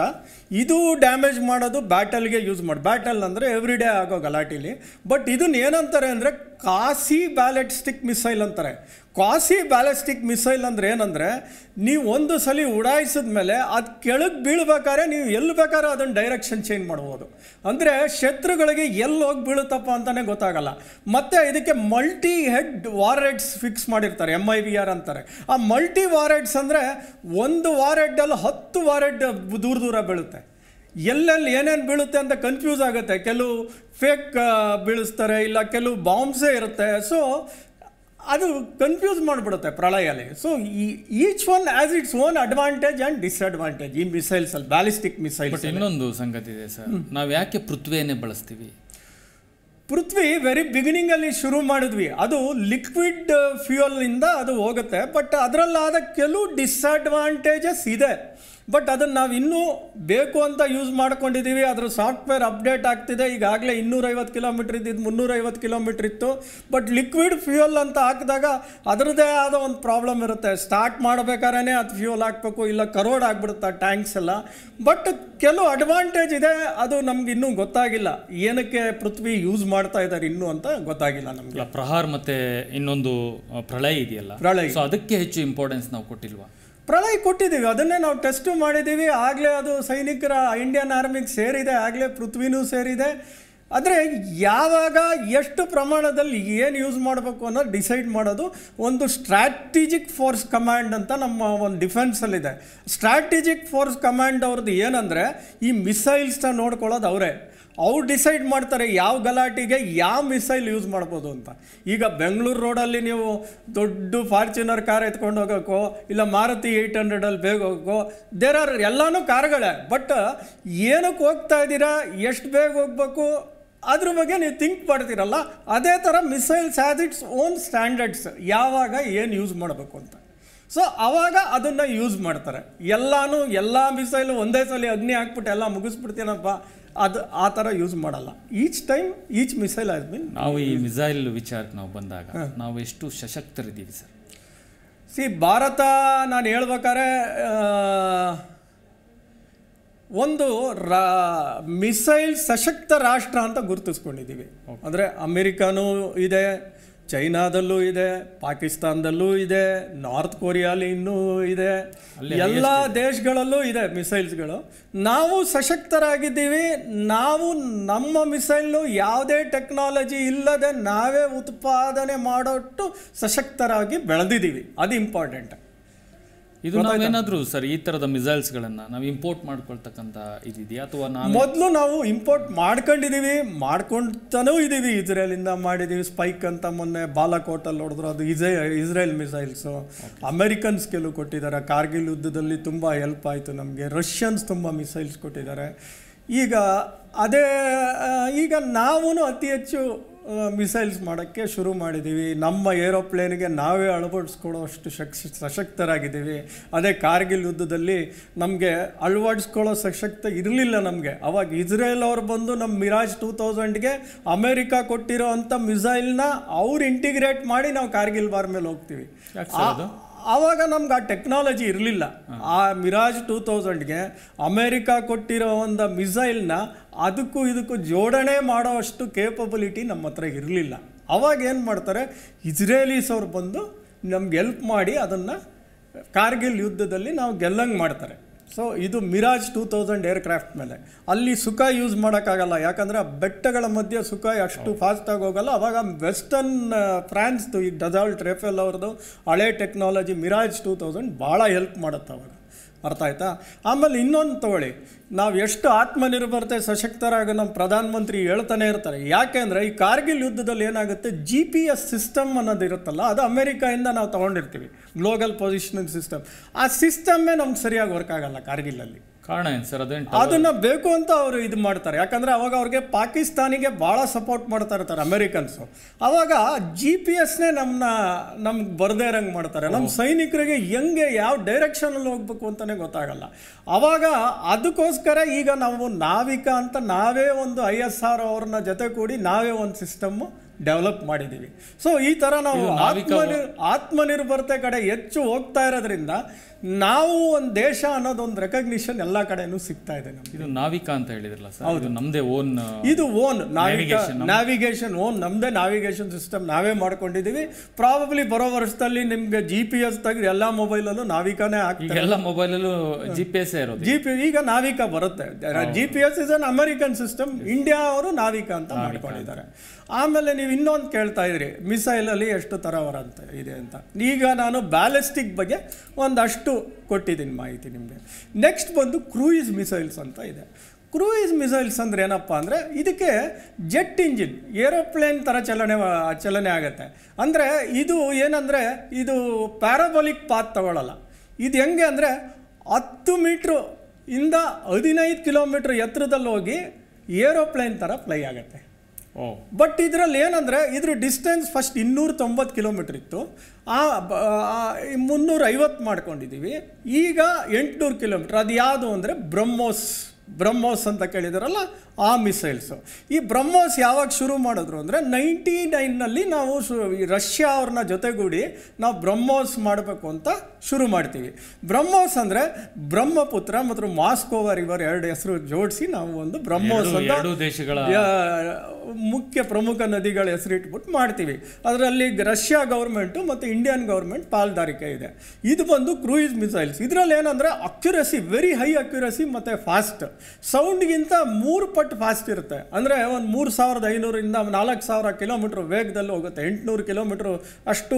ಇದು ಡ್ಯಾಮೇಜ್ ಮಾಡೋದು ಬ್ಯಾಟಲ್ಗೆ ಯೂಸ್ ಮಾಡಿ ಬ್ಯಾಟಲ್ ಅಂದರೆ ಎವ್ರಿ ಡೇ ಆಗೋ ಗಲಾಟೀಲಿ ಬಟ್ ಇದನ್ನ ಏನಂತಾರೆ ಅಂದರೆ ಕಾಸಿ ಬ್ಯಾಲೆಟ್ ಸ್ಟಿಕ್ ಮಿಸೈಲ್ ಅಂತಾರೆ ಕ್ವಾಸಿ ಬ್ಯಾಲಿಸ್ಟಿಕ್ ಮಿಸೈಲ್ ಅಂದರೆ ಏನಂದರೆ ನೀವು ಒಂದು ಸಲ ಉಡಾಯಿಸಿದ ಮೇಲೆ ಅದು ಕೆಳಗೆ ಬೀಳ್ಬೇಕಾದ್ರೆ ನೀವು ಎಲ್ಲಿ ಬೇಕಾದ್ರೂ ಅದನ್ನು ಡೈರೆಕ್ಷನ್ ಚೇಂಜ್ ಮಾಡ್ಬೋದು ಅಂದರೆ ಶತ್ರುಗಳಿಗೆ ಎಲ್ಲಿ ಹೋಗಿ ಬೀಳುತ್ತಪ್ಪ ಅಂತಲೇ ಗೊತ್ತಾಗಲ್ಲ ಮತ್ತು ಇದಕ್ಕೆ ಮಲ್ಟಿ ಹೆಡ್ ವಾರೆಡ್ಸ್ ಫಿಕ್ಸ್ ಮಾಡಿರ್ತಾರೆ ಎಮ್ ಐ ವಿ ಆರ್ ಅಂತಾರೆ ಆ ಮಲ್ಟಿ ವಾರೆಡ್ಸ್ ಅಂದರೆ ಒಂದು ವಾರೆಡ್ಡಲ್ಲಿ ಹತ್ತು ವಾರೆಡ್ ದೂರ ದೂರ ಬೀಳುತ್ತೆ ಎಲ್ಲೆಲ್ಲಿ ಏನೇನು ಬೀಳುತ್ತೆ ಅಂತ ಕನ್ಫ್ಯೂಸ್ ಆಗುತ್ತೆ ಕೆಲವು ಫೇಕ್ ಬೀಳಿಸ್ತಾರೆ ಇಲ್ಲ ಕೆಲವು ಬಾಂಬ್ಸೇ ಇರುತ್ತೆ ಸೊ ಅದು ಕನ್ಫ್ಯೂಸ್ ಮಾಡಿಬಿಡುತ್ತೆ ಪ್ರಳಯಲ್ಲಿ ಸೊ ಈ each one as its own advantage and disadvantage ಈ ಮಿಸೈಲ್ಸ್ ಅಲ್ಲಿ ಬ್ಯಾಲಿಸ್ಟಿಕ್ ಮಿಸೈಲ್ಸ್ ಇನ್ನೊಂದು ಸಂಗತಿ ಇದೆ ಸರ್ ನಾವು ಯಾಕೆ ಪೃಥ್ವಿಯನ್ನೇ ಬಳಸ್ತೀವಿ ಪೃಥ್ವಿ ವೆರಿ ಬಿಗಿನಿಂಗಲ್ಲಿ ಶುರು ಮಾಡಿದ್ವಿ ಅದು ಲಿಕ್ವಿಡ್ ಫ್ಯೂಯಲ್ನಿಂದ ಅದು ಹೋಗುತ್ತೆ ಬಟ್ ಅದರಲ್ಲಾದ ಕೆಲವು ಡಿಸ್ಅಡ್ವಾಂಟೇಜಸ್ ಇದೆ ಬಟ್ ಅದನ್ನು ನಾವು ಇನ್ನೂ ಬೇಕು ಅಂತ ಯೂಸ್ ಮಾಡ್ಕೊಂಡಿದ್ದೀವಿ ಅದರ ಸಾಫ್ಟ್ವೇರ್ ಅಪ್ಡೇಟ್ ಆಗ್ತಿದೆ ಈಗಾಗಲೇ ಇನ್ನೂರೈವತ್ತು ಕಿಲೋಮೀಟ್ರ್ ಇದ್ದಿದ್ದು ಮುನ್ನೂರೈವತ್ತು ಕಿಲೋಮೀಟ್ರ್ ಇತ್ತು ಬಟ್ ಲಿಕ್ವಿಡ್ ಫ್ಯೂಯಲ್ ಅಂತ ಹಾಕಿದಾಗ ಅದರದೇ ಆದ ಒಂದು ಪ್ರಾಬ್ಲಮ್ ಇರುತ್ತೆ ಸ್ಟಾರ್ಟ್ ಮಾಡಬೇಕಾದ್ರೆ ಅದು ಫ್ಯೂಯಲ್ ಹಾಕಬೇಕು ಇಲ್ಲ ಕರೋಡ್ ಆಗಿಬಿಡುತ್ತೆ ಟ್ಯಾಂಕ್ಸ್ ಎಲ್ಲ ಬಟ್ ಕೆಲವು ಅಡ್ವಾಂಟೇಜ್ ಇದೆ ಅದು ನಮ್ಗೆ ಇನ್ನೂ ಗೊತ್ತಾಗಿಲ್ಲ ಏನಕ್ಕೆ ಪೃಥ್ವಿ ಯೂಸ್ ಮಾಡ್ತಾ ಇದ್ದಾರೆ ಇನ್ನೂ ಅಂತ ಗೊತ್ತಾಗಿಲ್ಲ ನಮ್ಗೆ ಪ್ರಹಾರ್ ಮತ್ತೆ ಇನ್ನೊಂದು ಪ್ರಳಯ ಇದೆಯಲ್ಲ ಪ್ರಳಯ ಸೊ ಅದಕ್ಕೆ ಹೆಚ್ಚು ಇಂಪಾರ್ಟೆನ್ಸ್ ನಾವು ಕೊಟ್ಟಿಲ್ವಾ ಪ್ರಳಯ ಕೊಟ್ಟಿದ್ದೀವಿ ಅದನ್ನೇ ನಾವು ಟೆಸ್ಟು ಮಾಡಿದ್ದೀವಿ ಆಗಲೇ ಅದು ಸೈನಿಕರ ಇಂಡಿಯನ್ ಆರ್ಮಿಗೆ ಸೇರಿದೆ ಆಗಲೇ ಪೃಥ್ವಿನೂ ಸೇರಿದೆ ಆದರೆ ಯಾವಾಗ ಎಷ್ಟು ಪ್ರಮಾಣದಲ್ಲಿ ಏನು ಯೂಸ್ ಮಾಡಬೇಕು ಅನ್ನೋದು ಡಿಸೈಡ್ ಮಾಡೋದು ಒಂದು ಸ್ಟ್ರಾಟಿಜಿಕ್ ಫೋರ್ಸ್ ಕಮಾಂಡ್ ಅಂತ ನಮ್ಮ ಒಂದು ಡಿಫೆನ್ಸಲ್ಲಿದೆ ಸ್ಟ್ರಾಟಿಜಿಕ್ ಫೋರ್ಸ್ ಕಮಾಂಡ್ ಅವ್ರದ್ದು ಏನಂದರೆ ಈ ಮಿಸೈಲ್ಸ್ನ ನೋಡ್ಕೊಳ್ಳೋದು ಅವರೇ ಅವ್ರು ಡಿಸೈಡ್ ಮಾಡ್ತಾರೆ ಯಾವ ಗಲಾಟೆಗೆ ಯಾವ ಮಿಸೈಲ್ ಯೂಸ್ ಮಾಡ್ಬೋದು ಅಂತ ಈಗ ಬೆಂಗಳೂರು ರೋಡಲ್ಲಿ ನೀವು ದೊಡ್ಡ ಫಾರ್ಚುನರ್ ಕಾರ್ ಎತ್ಕೊಂಡು ಹೋಗೋಕ್ಕೋ ಇಲ್ಲ ಮಾರುತಿ ಏಯ್ಟ್ ಹಂಡ್ರೆಡಲ್ಲಿ ಬೇಗ ಹೋಗೋಕ್ಕೋ ದೇರ್ ಆರ್ ಎಲ್ಲನೂ ಕಾರ್ಗಳೇ ಬಟ್ ಏನಕ್ಕೆ ಹೋಗ್ತಾ ಇದ್ದೀರಾ ಎಷ್ಟು ಬೇಗ ಹೋಗ್ಬೇಕು ಅದ್ರ ಬಗ್ಗೆ ನೀವು ಥಿಂಕ್ ಮಾಡ್ತೀರಲ್ಲ ಅದೇ ಥರ missiles as its own standards ಯಾವಾಗ ಏನು ಯೂಸ್ ಮಾಡಬೇಕು ಅಂತ ಸೊ ಆವಾಗ ಅದನ್ನು ಯೂಸ್ ಮಾಡ್ತಾರೆ ಎಲ್ಲಾನು ಎಲ್ಲ ಮಿಸೈಲು ಒಂದೇ ಸಲ ಅಗ್ನಿ ಹಾಕ್ಬಿಟ್ಟು ಎಲ್ಲ ಮುಗಿಸ್ಬಿಡ್ತೀನಪ್ಪ ಅದು ಆ ಥರ ಯೂಸ್ ಮಾಡಲ್ಲ each time each missile I mean ನಾವು ಈ ಮಿಸೈಲ್ ವಿಚಾರಕ್ಕೆ ನಾವು ಬಂದಾಗ ನಾವು ಎಷ್ಟು ಸಶಕ್ತರಿದ್ದೀವಿ ಸರ್ ಸಿ ಭಾರತ ನಾನು ಹೇಳ್ಬೇಕಾದ್ರೆ ಒಂದು ರಾ ಮಿಸೈಲ್ ಸಶಕ್ತ ರಾಷ್ಟ್ರ ಅಂತ ಗುರುತಿಸ್ಕೊಂಡಿದ್ದೀವಿ ಅಂದರೆ ಅಮೇರಿಕಾನೂ ಇದೆ ಚೈನಾದಲ್ಲೂ ಇದೆ ಪಾಕಿಸ್ತಾನದಲ್ಲೂ ಇದೆ ನಾರ್ತ್ ಕೊರಿಯಾಲಿ ಇನ್ನೂ ಇದೆ ಎಲ್ಲ ದೇಶಗಳಲ್ಲೂ ಇದೆ ಮಿಸೈಲ್ಸ್ಗಳು ನಾವು ಸಶಕ್ತರಾಗಿದ್ದೀವಿ ನಾವು ನಮ್ಮ ಮಿಸೈಲು ಯಾವುದೇ ಟೆಕ್ನಾಲಜಿ ಇಲ್ಲದೆ ನಾವೇ ಉತ್ಪಾದನೆ ಮಾಡೋಟ್ಟು ಸಶಕ್ತರಾಗಿ ಬೆಳೆದಿದ್ದೀವಿ ಅದು ಇಂಪಾರ್ಟೆಂಟ್ ಇದು ನಾವೇನಾದ್ರೂ ಸರ್ ಈ ತರದ ಮಿಸೈಲ್ಸ್ ಗಳನ್ನ ನಾವು ಇಂಪೋರ್ಟ್ ಮಾಡ್ಕೊಳ್ತಕ್ಕಂತ ಇದೆಯಾ ಅಥವಾ ನಾವು ಮೊದಲು ನಾವು ಇಂಪೋರ್ಟ್ ಮಾಡ್ಕೊಂಡಿದೀವಿ ಮಾಡ್ಕೊಂತಾನೂ ಇದೀವಿ ಇಂದ ಮಾಡಿದೀವಿ ಸ್ಪೈಕ್ ಅಂತ ಮೊನ್ನೆ ಬಾಲಾಕೋಟ್ ಅಲ್ಲಿ ನೋಡಿದ್ರು ಅದು ಇಸ್ರೇಲ್ ಇಸ್ರೇಲ್ ಮಿಸೈಲ್ಸ್ ಅಮೆರಿಕನ್ಸ್ ಕೆಲವು ಕೊಟ್ಟಿದ್ದಾರೆ ಕಾರ್ಗಿಲ್ ಯುದ್ಧದಲ್ಲಿ ತುಂಬಾ ಹೆಲ್ಪ್ ಆಯಿತು ನಮಗೆ ರಷ್ಯನ್ಸ್ ತುಂಬಾ ಮಿಸೈಲ್ಸ್ ಕೊಟ್ಟಿದ್ದಾರೆ ಈಗ ಅದೇ ಈಗ ನಾವು ಅತಿ ಹೆಚ್ಚು ಮಿಸೈಲ್ಸ್ ಮಾಡೋಕ್ಕೆ ಶುರು ಮಾಡಿದ್ದೀವಿ ನಮ್ಮ ಏರೋಪ್ಲೇನ್ಗೆ ನಾವೇ ಅಷ್ಟು ಶಕ್ ಸಶಕ್ತರಾಗಿದ್ದೀವಿ ಅದೇ ಕಾರ್ಗಿಲ್ ಯುದ್ಧದಲ್ಲಿ ನಮಗೆ ಅಳವಡಿಸ್ಕೊಳ್ಳೋ ಸಶಕ್ತ ಇರಲಿಲ್ಲ ನಮಗೆ ಅವಾಗ ಇಸ್ರೇಲ್ ಅವ್ರು ಬಂದು ನಮ್ಮ ಮಿರಾಜ್ ಟೂ ತೌಸಂಡ್ಗೆ ಅಮೇರಿಕಾ ಕೊಟ್ಟಿರೋ ಅಂಥ ಮಿಸೈಲ್ನ ಅವ್ರು ಇಂಟಿಗ್ರೇಟ್ ಮಾಡಿ ನಾವು ಕಾರ್ಗಿಲ್ ಬಾರ್ ಮೇಲೆ ಹೋಗ್ತೀವಿ ಆವಾಗ ನಮ್ಗೆ ಆ ಟೆಕ್ನಾಲಜಿ ಇರಲಿಲ್ಲ ಆ ಮಿರಾಜ್ ಟೂ ತೌಸಂಡ್ಗೆ ಅಮೇರಿಕಾ ಕೊಟ್ಟಿರೋ ಒಂದು ಮಿಸೈಲ್ನ ಅದಕ್ಕೂ ಇದಕ್ಕೂ ಜೋಡಣೆ ಮಾಡೋ ಅಷ್ಟು ಕೇಪಬಿಲಿಟಿ ನಮ್ಮ ಹತ್ರ ಇರಲಿಲ್ಲ ಅವಾಗ ಏನು ಮಾಡ್ತಾರೆ ಇಸ್ರೇಲೀಸ್ ಅವ್ರು ಬಂದು ನಮ್ಗೆ ಎಲ್ಪ್ ಮಾಡಿ ಅದನ್ನು ಕಾರ್ಗಿಲ್ ಯುದ್ಧದಲ್ಲಿ ನಾವು ಗೆಲ್ಲಂಗೆ ಮಾಡ್ತಾರೆ ಸೊ ಇದು ಮಿರಾಜ್ ಟೂ ತೌಸಂಡ್ ಏರ್ಕ್ರಾಫ್ಟ್ ಮೇಲೆ ಅಲ್ಲಿ ಸುಖ ಯೂಸ್ ಮಾಡೋಕ್ಕಾಗಲ್ಲ ಯಾಕಂದರೆ ಆ ಬೆಟ್ಟಗಳ ಮಧ್ಯೆ ಸುಖ ಅಷ್ಟು ಫಾಸ್ಟಾಗಿ ಹೋಗಲ್ಲ ಅವಾಗ ವೆಸ್ಟರ್ನ್ ಫ್ರಾನ್ಸ್ದು ಈ ಡಜಾಲ್ಟ್ ರೆಫೆಲ್ ಅವ್ರದ್ದು ಹಳೆ ಟೆಕ್ನಾಲಜಿ ಮಿರಾಜ್ ಟೂ ತೌಸಂಡ್ ಭಾಳ ಹೆಲ್ಪ್ ಮಾಡುತ್ತೆ ಅವಾಗ ಅರ್ಥ ಆಯ್ತಾ ಆಮೇಲೆ ಇನ್ನೊಂದು ತಗೊಳ್ಳಿ ನಾವು ಎಷ್ಟು ಆತ್ಮನಿರ್ಭರತೆ ಸಶಕ್ತರಾಗ ನಮ್ಮ ಪ್ರಧಾನಮಂತ್ರಿ ಹೇಳ್ತಾನೆ ಇರ್ತಾರೆ ಅಂದರೆ ಈ ಕಾರ್ಗಿಲ್ ಯುದ್ಧದಲ್ಲಿ ಏನಾಗುತ್ತೆ ಜಿ ಪಿ ಎಸ್ ಸಿಸ್ಟಮ್ ಅನ್ನೋದು ಇರುತ್ತಲ್ಲ ಅದು ಅಮೆರಿಕಾಯಿಂದ ನಾವು ತೊಗೊಂಡಿರ್ತೀವಿ ಗ್ಲೋಬಲ್ ಪೊಸಿಷನಿಂಗ್ ಸಿಸ್ಟಮ್ ಆ ಸಿಸ್ಟಮ್ಮೇ ನಮ್ಗೆ ಸರಿಯಾಗಿ ವರ್ಕ್ ಆಗಲ್ಲ ಕಾರ್ಗಿಲಲ್ಲಿ ಕಾರಣ ಏನು ಸರ್ ಅದೇನು ಅದನ್ನು ಬೇಕು ಅಂತ ಅವರು ಇದು ಮಾಡ್ತಾರೆ ಯಾಕಂದರೆ ಅವಾಗ ಅವ್ರಿಗೆ ಪಾಕಿಸ್ತಾನಿಗೆ ಭಾಳ ಸಪೋರ್ಟ್ ಮಾಡ್ತಾ ಇರ್ತಾರೆ ಅಮೇರಿಕನ್ಸು ಅವಾಗ ಜಿ ಪಿ ಎಸ್ನೇ ನಮ್ಮನ್ನ ನಮ್ಗೆ ಬರದೇ ಇರೋಂಗೆ ಮಾಡ್ತಾರೆ ನಮ್ಮ ಸೈನಿಕರಿಗೆ ಹೆಂಗೆ ಯಾವ ಡೈರೆಕ್ಷನಲ್ಲಿ ಹೋಗ್ಬೇಕು ಅಂತಲೇ ಗೊತ್ತಾಗಲ್ಲ ಅವಾಗ ಅದಕ್ಕೋಸ್ಕರ ಈಗ ನಾವು ನಾವಿಕ ಅಂತ ನಾವೇ ಒಂದು ಐ ಎಸ್ ಆರ್ ಅವ್ರನ್ನ ಜೊತೆ ಕೂಡಿ ನಾವೇ ಒಂದು ಸಿಸ್ಟಮ್ಮು ಡೆವಲಪ್ ಮಾಡಿದ್ದೀವಿ ಸೊ ಈ ಥರ ನಾವು ಆತ್ಮನಿರ್ ಆತ್ಮನಿರ್ಭರತೆ ಕಡೆ ಹೆಚ್ಚು ಹೋಗ್ತಾ ಇರೋದ್ರಿಂದ ನಾವು ಒಂದು ದೇಶ ಒಂದು ರೆಕಗ್ನಿಷನ್ ಎಲ್ಲ ಕಡೆನೂ ಸಿಗ್ತಾ ಇದೆ ನಮ್ಗೆ ಇದು ನಾವಿಕಾ ಅಂತ ಹೇಳಿದ್ರಲ್ಲ ಸರ್ ಹೌದು ನಮ್ಮದೇ ಓನ್ ಇದು ಓನ್ ನಾವಿಗೇಷನ್ ನಾವಿಗೇಷನ್ ಓನ್ ನಮ್ದೇ ನಾವಿಗೇಷನ್ ಸಿಸ್ಟಮ್ ನಾವೇ ಮಾಡ್ಕೊಂಡಿದ್ದೀವಿ ಪ್ರಾಬಬ್ಲಿ ಬರೋ ವರ್ಷದಲ್ಲಿ ನಿಮ್ಗೆ ಜಿ ಪಿ ಎಸ್ ತೆಗೆದು ಎಲ್ಲ ಮೊಬೈಲಲ್ಲೂ ನಾವಿಕಾನೇ ಹಾಕ್ತಾರೆ ಎಲ್ಲ ಮೊಬೈಲಲ್ಲೂ ಜಿ ಪಿ ಎಸ್ ಇರೋದು ಜಿ ಪಿ ಈಗ ನಾವಿಕಾ ಬರುತ್ತೆ G P S is an American system India ಅವರು ನಾವಿಕಾ ಅಂತ ಮಾಡ್ಕೊಂಡಿದ್ದಾರೆ ಆಮೇಲೆ ನೀವು ಇನ್ನೊಂದು ಕೇಳ್ತಾ ಇದ್ರಿ ಮಿಸೈಲಲ್ಲಿ ಎಷ್ಟು ಥರ ಇದೆ ಅಂತ ಈಗ ನಾನು ಬ್ಯಾಲಿಸ್ಟಿಕ್ ಬಗ್ಗೆ ಒಂದಷ್ಟು ಟು ಕೊಟ್ಟಿದ್ದೀನಿ ಮಾಹಿತಿ ನಿಮಗೆ ನೆಕ್ಸ್ಟ್ ಬಂದು ಕ್ರೂಯಿಸ್ ಮಿಸೈಲ್ಸ್ ಅಂತ ಇದೆ ಕ್ರೂಯಿಸ್ ಮಿಸೈಲ್ಸ್ ಅಂದರೆ ಏನಪ್ಪ ಅಂದರೆ ಇದಕ್ಕೆ ಜೆಟ್ ಇಂಜಿನ್ ಏರೋಪ್ಲೇನ್ ಥರ ಚಲನೆ ಚಲನೆ ಆಗುತ್ತೆ ಅಂದರೆ ಇದು ಏನಂದರೆ ಇದು ಪ್ಯಾರಾಬೊಲಿಕ್ ಪಾತ್ ತಗೊಳ್ಳಲ್ಲ ಇದು ಹೆಂಗೆ ಅಂದರೆ ಹತ್ತು ಮೀಟ್ರ್ ಇಂದ ಹದಿನೈದು ಕಿಲೋಮೀಟ್ರ್ ಎತ್ತರದಲ್ಲಿ ಹೋಗಿ ಏರೋಪ್ಲೇನ್ ಥರ ಫ್ಲೈ ಆಗುತ್ತೆ ಬಟ್ ಇದರಲ್ಲಿ ಏನಂದರೆ ಇದ್ರ ಡಿಸ್ಟೆನ್ಸ್ ಫಸ್ಟ್ ಇನ್ನೂರ ತೊಂಬತ್ತು ಕಿಲೋಮೀಟ್ರ್ ಇತ್ತು ಆ ಮುನ್ನೂರೈವತ್ತು ಮಾಡ್ಕೊಂಡಿದ್ದೀವಿ ಈಗ ಎಂಟುನೂರು ಕಿಲೋಮೀಟ್ರ್ ಅದು ಯಾವುದು ಅಂದರೆ ಬ್ರಹ್ಮೋಸ್ ಬ್ರಹ್ಮೋಸ್ ಅಂತ ಕೇಳಿದಾರಲ್ಲ ಆ ಮಿಸೈಲ್ಸು ಈ ಬ್ರಹ್ಮೋಸ್ ಯಾವಾಗ ಶುರು ಮಾಡಿದ್ರು ಅಂದರೆ ನೈಂಟಿ ನೈನ್ನಲ್ಲಿ ನಾವು ಶು ರಷ್ಯಾ ಅವ್ರನ್ನ ಜೊತೆಗೂಡಿ ನಾವು ಬ್ರಹ್ಮೋಸ್ ಮಾಡಬೇಕು ಅಂತ ಶುರು ಮಾಡ್ತೀವಿ ಬ್ರಹ್ಮೋಸ್ ಅಂದರೆ ಬ್ರಹ್ಮಪುತ್ರ ಮತ್ತು ಮಾಸ್ಕೋವರ್ ಇವರು ಎರಡು ಹೆಸರು ಜೋಡಿಸಿ ನಾವು ಒಂದು ಬ್ರಹ್ಮೋಸ್ ಅಂತ ದೇಶಗಳ ಮುಖ್ಯ ಪ್ರಮುಖ ನದಿಗಳ ಹೆಸರಿಟ್ಬಿಟ್ಟು ಮಾಡ್ತೀವಿ ಅದರಲ್ಲಿ ರಷ್ಯಾ ಗೌರ್ಮೆಂಟು ಮತ್ತು ಇಂಡಿಯನ್ ಗೌರ್ಮೆಂಟ್ ಪಾಲ್ದಾರಿಕೆ ಇದೆ ಇದು ಬಂದು ಕ್ರೂಯಿಸ್ ಮಿಸೈಲ್ಸ್ ಇದರಲ್ಲಿ ಏನಂದರೆ ಅಕ್ಯುರಸಿ ವೆರಿ ಹೈ ಅಕ್ಯುರಸಿ ಮತ್ತು ಫಾಸ್ಟ್ ಸೌಂಡ್ಗಿಂತ ಮೂರು ಪಟ್ಟು ಫಾಸ್ಟ್ ಇರುತ್ತೆ ಅಂದರೆ ಒಂದು ಮೂರು ಸಾವಿರದ ಐನೂರಿಂದ ನಾಲ್ಕು ಸಾವಿರ ಕಿಲೋಮೀಟ್ರ್ ವೇಗದಲ್ಲಿ ಹೋಗುತ್ತೆ ಎಂಟುನೂರು ಕಿಲೋಮೀಟ್ರ್ ಅಷ್ಟು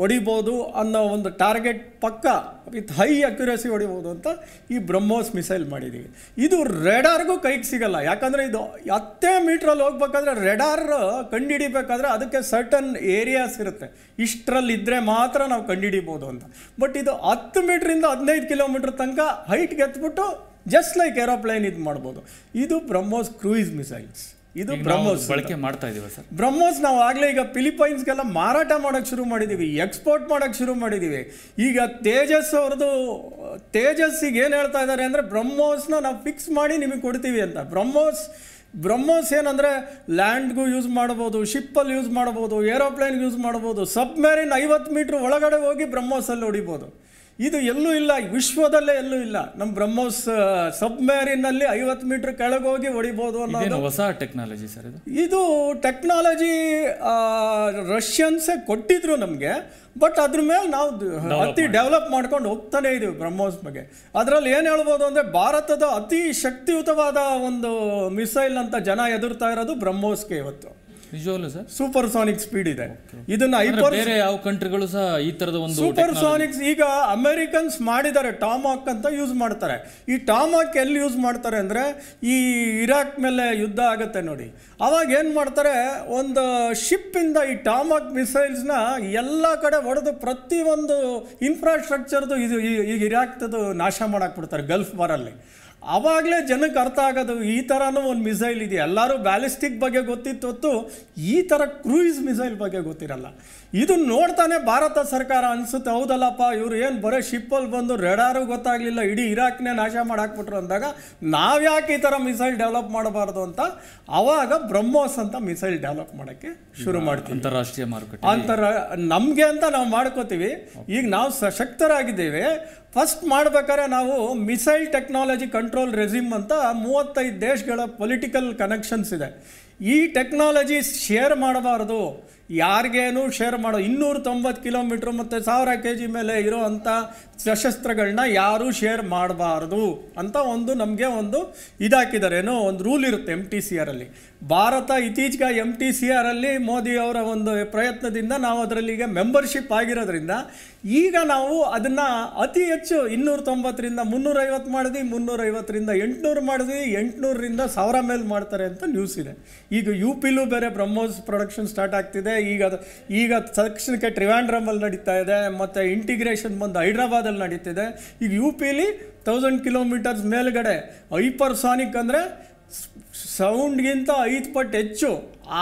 ಹೊಡಿಬೋದು ಅನ್ನೋ ಒಂದು ಟಾರ್ಗೆಟ್ ಪಕ್ಕ ವಿತ್ ಹೈ ಅಕ್ಯುರೇಸಿ ಹೊಡಿಬೋದು ಅಂತ ಈ ಬ್ರಹ್ಮೋಸ್ ಮಿಸೈಲ್ ಮಾಡಿದ್ದೀವಿ ಇದು ರೆಡಾರ್ಗೂ ಕೈಗೆ ಸಿಗಲ್ಲ ಯಾಕಂದರೆ ಇದು ಹತ್ತೇ ಮೀಟ್ರಲ್ಲಿ ಹೋಗ್ಬೇಕಾದ್ರೆ ರೆಡಾರ್ ಕಂಡುಹಿಡಿಬೇಕಾದ್ರೆ ಅದಕ್ಕೆ ಸರ್ಟನ್ ಏರಿಯಾಸ್ ಇರುತ್ತೆ ಇಷ್ಟರಲ್ಲಿ ಇದ್ದರೆ ಮಾತ್ರ ನಾವು ಕಂಡುಹಿಡಿಬೋದು ಅಂತ ಬಟ್ ಇದು ಹತ್ತು ಮೀಟ್ರಿಂದ ಹದಿನೈದು ಕಿಲೋಮೀಟ್ರ್ ತನಕ ಹೈಟ್ಗೆ ಎತ್ಬಿಟ್ಟು ಜಸ್ಟ್ ಲೈಕ್ ಏರೋಪ್ಲೇನ್ ಇದು ಮಾಡ್ಬೋದು ಇದು ಬ್ರಹ್ಮೋಸ್ ಕ್ರೂಯಿಸ್ ಮಿಸೈಲ್ಸ್ ಇದು ಬ್ರಹ್ಮೋಸ್ ಬಳಕೆ ಮಾಡ್ತಾ ಇದೀವಿ ಸರ್ ಬ್ರಹ್ಮೋಸ್ ನಾವು ಆಗಲೇ ಈಗ ಫಿಲಿಪೈನ್ಸ್ಗೆಲ್ಲ ಮಾರಾಟ ಮಾಡೋಕ್ಕೆ ಶುರು ಮಾಡಿದ್ದೀವಿ ಎಕ್ಸ್ಪೋರ್ಟ್ ಮಾಡೋಕ್ಕೆ ಶುರು ಮಾಡಿದ್ದೀವಿ ಈಗ ತೇಜಸ್ ಅವ್ರದ್ದು ತೇಜಸ್ಸಿಗೆ ಏನು ಹೇಳ್ತಾ ಇದ್ದಾರೆ ಅಂದರೆ ಬ್ರಹ್ಮೋಸ್ನ ನಾವು ಫಿಕ್ಸ್ ಮಾಡಿ ನಿಮಗೆ ಕೊಡ್ತೀವಿ ಅಂತ ಬ್ರಹ್ಮೋಸ್ ಬ್ರಹ್ಮೋಸ್ ಏನಂದರೆ ಲ್ಯಾಂಡ್ಗೂ ಯೂಸ್ ಮಾಡ್ಬೋದು ಶಿಪ್ಪಲ್ಲಿ ಯೂಸ್ ಮಾಡ್ಬೋದು ಏರೋಪ್ಲೇನ್ ಯೂಸ್ ಮಾಡ್ಬೋದು ಸಬ್ಮೆರಿನ್ ಐವತ್ತು ಮೀಟ್ರ್ ಒಳಗಡೆ ಹೋಗಿ ಬ್ರಹ್ಮೋಸಲ್ಲಿ ಹೊಡಿಬೋದು ಇದು ಎಲ್ಲೂ ಇಲ್ಲ ವಿಶ್ವದಲ್ಲೇ ಎಲ್ಲೂ ಇಲ್ಲ ನಮ್ಮ ಬ್ರಹ್ಮೋಸ್ ಸಬ್ಮ್ಯಾರಿನಲ್ಲಿ ಐವತ್ತು ಮೀಟರ್ ಕೆಳಗೆ ಹೋಗಿ ಹೊಡಿಬೋದು ಅನ್ನೋದು ಹೊಸ ಟೆಕ್ನಾಲಜಿ ಸರ್ ಇದು ಇದು ಟೆಕ್ನಾಲಜಿ ರಷ್ಯನ್ಸೇ ಕೊಟ್ಟಿದ್ರು ನಮಗೆ ಬಟ್ ಅದ್ರ ಮೇಲೆ ನಾವು ಅತಿ ಡೆವಲಪ್ ಮಾಡ್ಕೊಂಡು ಹೋಗ್ತಾನೆ ಇದೀವಿ ಬ್ರಹ್ಮೋಸ್ ಬಗ್ಗೆ ಅದರಲ್ಲಿ ಏನು ಹೇಳ್ಬೋದು ಅಂದರೆ ಭಾರತದ ಅತಿ ಶಕ್ತಿಯುತವಾದ ಒಂದು ಮಿಸೈಲ್ ಅಂತ ಜನ ಎದುರ್ತಾ ಇರೋದು ಬ್ರಹ್ಮೋಸ್ಗೆ ಇವತ್ತು ಸರ್ ಸೂಪರ್ ಸಾನಿಕ್ ಸ್ಪೀಡ್ ಇದೆ ಇದನ್ನ ಬೇರೆ ಯಾವ ಕಂಟ್ರಿಗಳು ಸಹ ಈ ತರದ ಒಂದು ಸೂಪರ್ ಸಾನಿಕ್ಸ್ ಈಗ ಅಮೆರಿಕನ್ಸ್ ಮಾಡಿದ್ದಾರೆ ಟಾಮಾಕ್ ಅಂತ ಯೂಸ್ ಮಾಡ್ತಾರೆ ಈ ಟಾಮಾಕ್ ಎಲ್ಲಿ ಯೂಸ್ ಮಾಡ್ತಾರೆ ಅಂದ್ರೆ ಈ ಇರಾಕ್ ಮೇಲೆ ಯುದ್ಧ ಆಗುತ್ತೆ ನೋಡಿ ಅವಾಗ ಏನ್ ಮಾಡ್ತಾರೆ ಒಂದು ಶಿಪ್ ಇಂದ ಈ ಟಾಮಾಕ್ ನ ಎಲ್ಲ ಕಡೆ ಹೊಡೆದು ಒಂದು ಇನ್ಫ್ರಾಸ್ಟ್ರಕ್ಚರ್ದು ಇದು ಈಗ ತದು ನಾಶ ಬಿಡ್ತಾರೆ ಗಲ್ಫ್ ಬಾರಲ್ಲಿ ಆವಾಗಲೇ ಜನಕ್ಕೆ ಅರ್ಥ ಆಗೋದು ಈ ಥರನೂ ಒಂದು ಮಿಸೈಲ್ ಇದೆ ಎಲ್ಲರೂ ಬ್ಯಾಲಿಸ್ಟಿಕ್ ಬಗ್ಗೆ ಗೊತ್ತಿತ್ತು ಹೊತ್ತು ಈ ಥರ ಕ್ರೂಯಿಸ್ ಮಿಸೈಲ್ ಬಗ್ಗೆ ಗೊತ್ತಿರಲ್ಲ ಇದು ನೋಡ್ತಾನೆ ಭಾರತ ಸರ್ಕಾರ ಅನಿಸುತ್ತೆ ಹೌದಲ್ಲಪ್ಪ ಇವ್ರು ಏನು ಬರೀ ಶಿಪ್ಪಲ್ಲಿ ಬಂದು ರೆಡಾರು ಗೊತ್ತಾಗಲಿಲ್ಲ ಇಡೀ ಇರಾಕ್ನೇ ನಾಶ ಮಾಡಾಕ್ಬಿಟ್ರು ಅಂದಾಗ ಯಾಕೆ ಈ ಥರ ಮಿಸೈಲ್ ಡೆವಲಪ್ ಮಾಡಬಾರ್ದು ಅಂತ ಆವಾಗ ಬ್ರಹ್ಮೋಸ್ ಅಂತ ಮಿಸೈಲ್ ಡೆವಲಪ್ ಮಾಡೋಕ್ಕೆ ಶುರು ಮಾಡ್ತೀವಿ ಅಂತಾರಾಷ್ಟ್ರೀಯ ಮಾರುಕಟ್ಟೆ ಅಂತರ ನಮಗೆ ಅಂತ ನಾವು ಮಾಡ್ಕೋತೀವಿ ಈಗ ನಾವು ಸಶಕ್ತರಾಗಿದ್ದೇವೆ ಫಸ್ಟ್ ಮಾಡ್ಬೇಕಾದ್ರೆ ನಾವು ಮಿಸೈಲ್ ಟೆಕ್ನಾಲಜಿ ಕಂಟ್ರೋಲ್ ರೆಸಿಮ್ ಅಂತ ಮೂವತ್ತೈದು ದೇಶಗಳ ಪೊಲಿಟಿಕಲ್ ಕನೆಕ್ಷನ್ಸ್ ಇದೆ ಈ ಟೆಕ್ನಾಲಜಿ ಶೇರ್ ಮಾಡಬಾರ್ದು ಯಾರಿಗೇನು ಶೇರ್ ಮಾಡೋ ಇನ್ನೂರ ತೊಂಬತ್ತು ಕಿಲೋಮೀಟ್ರ್ ಮತ್ತು ಸಾವಿರ ಕೆ ಜಿ ಮೇಲೆ ಇರೋ ಅಂಥ ಸಶಸ್ತ್ರಗಳನ್ನ ಯಾರೂ ಶೇರ್ ಮಾಡಬಾರ್ದು ಅಂತ ಒಂದು ನಮಗೆ ಒಂದು ಇದಾಕಿದ್ದಾರೆ ಏನೋ ಒಂದು ರೂಲ್ ಇರುತ್ತೆ ಎಮ್ ಟಿ ಸಿ ಆರಲ್ಲಿ ಭಾರತ ಇತ್ತೀಚೆಗೆ ಎಮ್ ಟಿ ಸಿ ಆರಲ್ಲಿ ಮೋದಿ ಅವರ ಒಂದು ಪ್ರಯತ್ನದಿಂದ ನಾವು ಅದರಲ್ಲಿ ಈಗ ಮೆಂಬರ್ಶಿಪ್ ಆಗಿರೋದ್ರಿಂದ ಈಗ ನಾವು ಅದನ್ನು ಅತಿ ಹೆಚ್ಚು ಇನ್ನೂರ ತೊಂಬತ್ತರಿಂದ ಮುನ್ನೂರೈವತ್ತು ಮಾಡಿದ್ವಿ ಮುನ್ನೂರೈವತ್ತರಿಂದ ಎಂಟುನೂರು ಮಾಡಿದ್ವಿ ಎಂಟುನೂರರಿಂದ ಸಾವಿರ ಮೇಲೆ ಮಾಡ್ತಾರೆ ಅಂತ ನ್ಯೂಸ್ ಇದೆ ಈಗ ಯು ಪಿಲೂ ಬೇರೆ ಬ್ರಹ್ಮೋಸ್ ಪ್ರೊಡಕ್ಷನ್ ಸ್ಟಾರ್ಟ್ ಆಗ್ತಿದೆ ಈಗ ಅದು ಈಗ ತಕ್ಷಣಕ್ಕೆ ಟ್ರಿವಾಂಡ್ರಮಲ್ಲಿ ನಡೀತಾ ಇದೆ ಮತ್ತು ಇಂಟಿಗ್ರೇಷನ್ ಬಂದು ಹೈದ್ರಾಬಾದಲ್ಲಿ ನಡೀತಿದೆ ಈಗ ಯು ಪಿಲಿ ತೌಸಂಡ್ ಕಿಲೋಮೀಟರ್ಸ್ ಮೇಲ್ಗಡೆ ಹೈಪರ್ಸಾನಿಕ್ ಅಂದರೆ ಸೌಂಡ್ಗಿಂತ ಐದು ಪಟ್ಟು ಹೆಚ್ಚು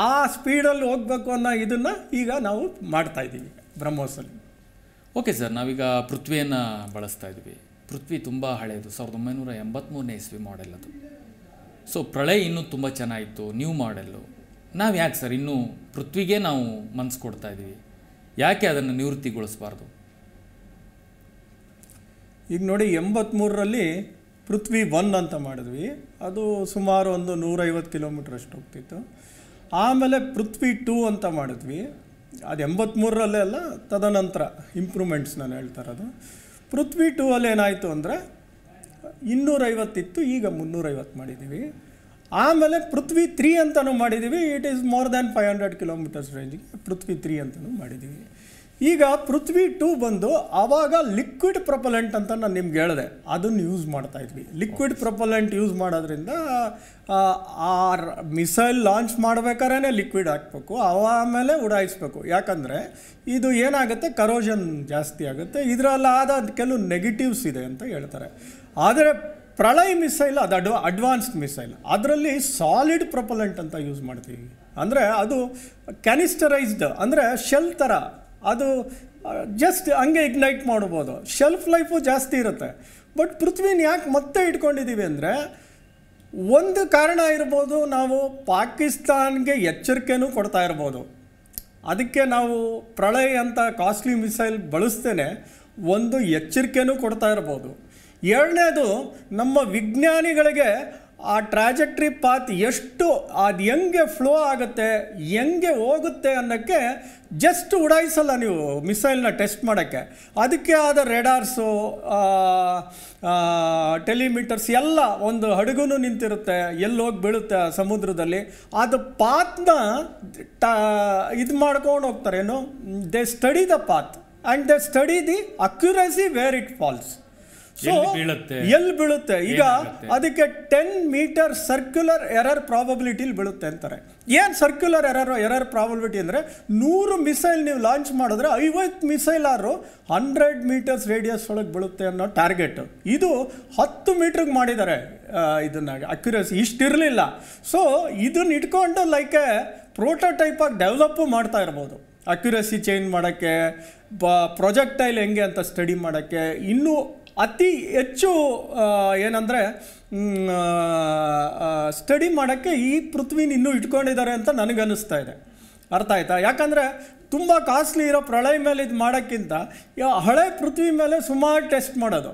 ಆ ಸ್ಪೀಡಲ್ಲಿ ಹೋಗಬೇಕು ಅನ್ನೋ ಇದನ್ನು ಈಗ ನಾವು ಮಾಡ್ತಾ ಇದ್ದೀವಿ ಬ್ರಹ್ಮೋಸಲ್ಲಿ ಓಕೆ ಸರ್ ನಾವೀಗ ಪೃಥ್ವಿಯನ್ನು ಬಳಸ್ತಾ ಇದ್ವಿ ಪೃಥ್ವಿ ತುಂಬ ಹಳೆಯದು ಸಾವಿರದ ಒಂಬೈನೂರ ಎಂಬತ್ತ್ಮೂರನೇ ಇಸ್ವಿ ಮಾಡೆಲ್ ಅದು ಸೊ ಪ್ರಳಯ ಇನ್ನೂ ತುಂಬ ಚೆನ್ನಾಗಿತ್ತು ನ್ಯೂ ಮಾಡೆಲ್ಲು ನಾವು ಯಾಕೆ ಸರ್ ಇನ್ನೂ ಪೃಥ್ವಿಗೆ ನಾವು ಮನಸ್ಸು ಕೊಡ್ತಾ ಇದ್ದೀವಿ ಯಾಕೆ ಅದನ್ನು ನಿವೃತ್ತಿಗೊಳಿಸಬಾರ್ದು ಈಗ ನೋಡಿ ಎಂಬತ್ತ್ಮೂರರಲ್ಲಿ ಪೃಥ್ವಿ ಒನ್ ಅಂತ ಮಾಡಿದ್ವಿ ಅದು ಸುಮಾರು ಒಂದು ನೂರೈವತ್ತು ಕಿಲೋಮೀಟ್ರ್ ಅಷ್ಟು ಹೋಗ್ತಿತ್ತು ಆಮೇಲೆ ಪೃಥ್ವಿ ಟೂ ಅಂತ ಮಾಡಿದ್ವಿ ಅದು ಎಂಬತ್ತ್ಮೂರರಲ್ಲೇ ಅಲ್ಲ ತದನಂತರ ಇಂಪ್ರೂವ್ಮೆಂಟ್ಸ್ ನಾನು ಹೇಳ್ತಾರದು ಪೃಥ್ವಿ ಟೂ ಅಲ್ಲಿ ಏನಾಯಿತು ಅಂದರೆ ಇನ್ನೂರೈವತ್ತಿತ್ತು ಈಗ ಮುನ್ನೂರೈವತ್ತು ಮಾಡಿದ್ದೀವಿ ಆಮೇಲೆ ಪೃಥ್ವಿ ತ್ರೀ ಅಂತಲೂ ಮಾಡಿದ್ದೀವಿ it is more than five hundred kilometres ರೇಂಜಿಗೆ ಪೃಥ್ವಿ ತ್ರೀ ಅಂತಲೂ ಮಾಡಿದ್ದೀವಿ ಈಗ ಪೃಥ್ವಿ ಟೂ ಬಂದು ಆವಾಗ ಲಿಕ್ವಿಡ್ ಪ್ರೊಪಲೆಂಟ್ ಅಂತ ನಾನು ನಿಮ್ಗೆ ಹೇಳಿದೆ ಅದನ್ನು ಯೂಸ್ ಮಾಡ್ತಾ ಇದ್ವಿ ಲಿಕ್ವಿಡ್ ಪ್ರೊಪಲೆಂಟ್ ಯೂಸ್ ಮಾಡೋದ್ರಿಂದ ಆ ಮಿಸೈಲ್ ಲಾಂಚ್ ಮಾಡ್ಬೇಕಾದ್ರೆ ಲಿಕ್ವಿಡ್ ಹಾಕ್ಬೇಕು ಆಮೇಲೆ ಉಡಾಯಿಸ್ಬೇಕು ಯಾಕಂದರೆ ಇದು ಏನಾಗುತ್ತೆ ಕರೋಷನ್ ಜಾಸ್ತಿ ಆಗುತ್ತೆ ಇದರಲ್ಲಾದ ಕೆಲವು ನೆಗೆಟಿವ್ಸ್ ಇದೆ ಅಂತ ಹೇಳ್ತಾರೆ ಆದರೆ ಪ್ರಳಯ ಮಿಸೈಲ್ ಅದು ಅಡ್ವಾ ಅಡ್ವಾನ್ಸ್ಡ್ ಮಿಸೈಲ್ ಅದರಲ್ಲಿ ಸಾಲಿಡ್ ಪ್ರೊಪಲೆಂಟ್ ಅಂತ ಯೂಸ್ ಮಾಡ್ತೀವಿ ಅಂದರೆ ಅದು ಕ್ಯಾನಿಸ್ಟರೈಸ್ಡ್ ಅಂದರೆ ಶೆಲ್ ಥರ ಅದು ಜಸ್ಟ್ ಹಂಗೆ ಇಗ್ನೈಟ್ ಮಾಡ್ಬೋದು ಶೆಲ್ಫ್ ಲೈಫು ಜಾಸ್ತಿ ಇರುತ್ತೆ ಬಟ್ ಪೃಥ್ವಿನ ಯಾಕೆ ಮತ್ತೆ ಇಟ್ಕೊಂಡಿದ್ದೀವಿ ಅಂದರೆ ಒಂದು ಕಾರಣ ಇರ್ಬೋದು ನಾವು ಪಾಕಿಸ್ತಾನ್ಗೆ ಎಚ್ಚರಿಕೆನೂ ಕೊಡ್ತಾ ಇರ್ಬೋದು ಅದಕ್ಕೆ ನಾವು ಪ್ರಳಯ ಅಂತ ಕಾಸ್ಟ್ಲಿ ಮಿಸೈಲ್ ಬಳಸ್ತೇನೆ ಒಂದು ಎಚ್ಚರಿಕೆನೂ ಕೊಡ್ತಾ ಇರ್ಬೋದು ಎರಡನೇದು ನಮ್ಮ ವಿಜ್ಞಾನಿಗಳಿಗೆ ಆ ಟ್ರಾಜೆಕ್ಟ್ರಿ ಪಾತ್ ಎಷ್ಟು ಅದು ಹೆಂಗೆ ಫ್ಲೋ ಆಗುತ್ತೆ ಹೆಂಗೆ ಹೋಗುತ್ತೆ ಅನ್ನೋಕ್ಕೆ ಜಸ್ಟ್ ಉಡಾಯಿಸಲ್ಲ ನೀವು ಮಿಸೈಲ್ನ ಟೆಸ್ಟ್ ಮಾಡೋಕ್ಕೆ ಅದಕ್ಕೆ ಆದ ರೆಡಾರ್ಸು ಟೆಲಿಮೀಟರ್ಸ್ ಎಲ್ಲ ಒಂದು ಹಡುಗೂ ನಿಂತಿರುತ್ತೆ ಎಲ್ಲಿ ಹೋಗಿ ಬೀಳುತ್ತೆ ಸಮುದ್ರದಲ್ಲಿ ಅದು ಪಾತ್ನ ಟ ಇದು ಮಾಡ್ಕೊಂಡು ಹೋಗ್ತಾರೆ ಏನು they study the path and they study the accuracy where it falls so ಎಲ್ಲಿ ಬೀಳುತ್ತೆ ಈಗ ಅದಕ್ಕೆ ಟೆನ್ ಮೀಟರ್ ಸರ್ಕ್ಯುಲರ್ ಎರರ್ ಪ್ರಾಬಬಿಲಿಟಿಲಿ ಬೀಳುತ್ತೆ ಅಂತಾರೆ ಏನು ಸರ್ಕ್ಯುಲರ್ ಎರರ್ ಎರರ್ ಪ್ರಾಬಬಿಲಿಟಿ ಅಂದರೆ ನೂರು ಮಿಸೈಲ್ ನೀವು ಲಾಂಚ್ ಮಾಡಿದ್ರೆ ಐವತ್ತು ಮಿಸೈಲ್ ಆರು ಹಂಡ್ರೆಡ್ ಮೀಟರ್ಸ್ ರೇಡಿಯಸ್ ಒಳಗೆ ಬೀಳುತ್ತೆ ಅನ್ನೋ ಟಾರ್ಗೆಟ್ ಇದು ಹತ್ತು ಮೀಟ್ರಿಗೆ ಮಾಡಿದ್ದಾರೆ ಇದನ್ನ ಅಕ್ಯುರೇಸಿ ಇರಲಿಲ್ಲ ಸೊ ಇದನ್ನ ಇಟ್ಕೊಂಡು ಲೈಕ್ ಎ ಪ್ರೋಟೋಟೈಪಾಗಿ ಡೆವಲಪ್ಪು ಮಾಡ್ತಾ ಇರ್ಬೋದು ಅಕ್ಯುರೇಸಿ ಚೇಂಜ್ ಮಾಡೋಕ್ಕೆ ಬ ಪ್ರೊಜೆಕ್ಟೈಲ್ ಹೆಂಗೆ ಅಂತ ಸ್ಟಡಿ ಮಾಡೋಕ್ಕೆ ಇನ್ನೂ ಅತಿ ಹೆಚ್ಚು ಏನಂದರೆ ಸ್ಟಡಿ ಮಾಡೋಕ್ಕೆ ಈ ಪೃಥ್ವಿನ ಇನ್ನೂ ಇಟ್ಕೊಂಡಿದ್ದಾರೆ ಅಂತ ನನಗನ್ನಿಸ್ತಾ ಇದೆ ಅರ್ಥ ಆಯ್ತಾ ಯಾಕಂದರೆ ತುಂಬ ಕಾಸ್ಟ್ಲಿ ಇರೋ ಪ್ರಳಯ ಮೇಲೆ ಇದು ಮಾಡೋಕ್ಕಿಂತ ಹಳೆ ಪೃಥ್ವಿ ಮೇಲೆ ಸುಮಾರು ಟೆಸ್ಟ್ ಮಾಡೋದು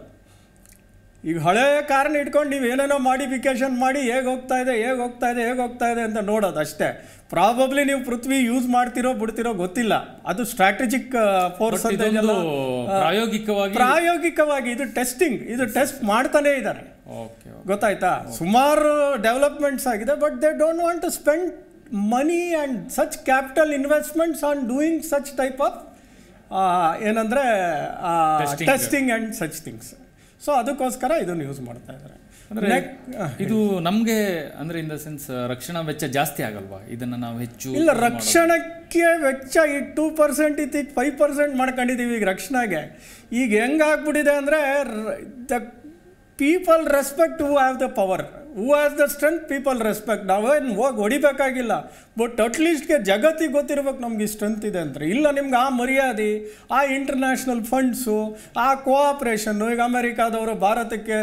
ಈಗ ಹಳೇ ಕಾರಣ ಇಟ್ಕೊಂಡು ನೀವು ಏನೇನೋ ಮಾಡಿಫಿಕೇಶನ್ ಮಾಡಿ ಹೇಗೆ ಹೋಗ್ತಾ ಇದೆ ಹೇಗೆ ಹೋಗ್ತಾ ಇದೆ ಹೇಗೆ ಹೋಗ್ತಾ ಇದೆ ಅಂತ ನೋಡೋದು ಅಷ್ಟೇ ಪ್ರಾಬಬ್ಲಿ ನೀವು ಪೃಥ್ವಿ ಯೂಸ್ ಮಾಡ್ತಿರೋ ಬಿಡ್ತಿರೋ ಗೊತ್ತಿಲ್ಲ ಅದು ಸ್ಟ್ರಾಟಜಿಕ್ ಫೋರ್ಸ್ ಪ್ರಾಯೋಗಿಕವಾಗಿ ಪ್ರಾಯೋಗಿಕವಾಗಿ ಇದು ಟೆಸ್ಟಿಂಗ್ ಇದು ಟೆಸ್ಟ್ ಮಾಡ್ತಾನೆ ಇದ್ದಾರೆ ಗೊತ್ತಾಯ್ತಾ ಸುಮಾರು ಡೆವಲಪ್ಮೆಂಟ್ಸ್ ಆಗಿದೆ but they don't want to spend money and such capital investments on doing such type of ಏನಂದರೆ testing and such things so ಅದಕ್ಕೋಸ್ಕರ ಇದನ್ನು ಯೂಸ್ ಮಾಡ್ತಾ ಇದ್ದಾರೆ ಅಂದರೆ ಇದು ನಮಗೆ ಅಂದರೆ ಇನ್ ದ ಸೆನ್ಸ್ ರಕ್ಷಣಾ ವೆಚ್ಚ ಜಾಸ್ತಿ ಆಗಲ್ವಾ ಇದನ್ನು ನಾವು ಹೆಚ್ಚು ಇಲ್ಲ ರಕ್ಷಣಕ್ಕೆ ವೆಚ್ಚ ಈ ಟೂ ಪರ್ಸೆಂಟ್ ಇತ್ತು ಈಗ ಫೈವ್ ಪರ್ಸೆಂಟ್ ಮಾಡ್ಕೊಂಡಿದ್ದೀವಿ ಈಗ ರಕ್ಷಣೆಗೆ ಈಗ ಹೆಂಗಾಗ್ಬಿಟ್ಟಿದೆ ಅಂದ್ರೆ ಅಂದರೆ the people respect who have the power who has the strength people respect ನಾವೇನು ಹೋಗಿ ಹೊಡಿಬೇಕಾಗಿಲ್ಲ ಬಟ್ ಅಟ್ಲೀಸ್ಟ್ಗೆ ಜಗತ್ತಿಗೆ ಗೊತ್ತಿರ್ಬೇಕು ನಮ್ಗೆ ಈ ಸ್ಟ್ರೆಂತ್ ಇದೆ ಅಂದರೆ ಇಲ್ಲ ನಿಮ್ಗೆ ಆ ಮರ್ಯಾದೆ ಆ ಇಂಟರ್ನ್ಯಾಷನಲ್ ಫಂಡ್ಸು ಆ ಕೋಆಪ್ರೇಷನ್ನು ಈಗ ಅಮೆರಿಕಾದವರು ಭಾರತಕ್ಕೆ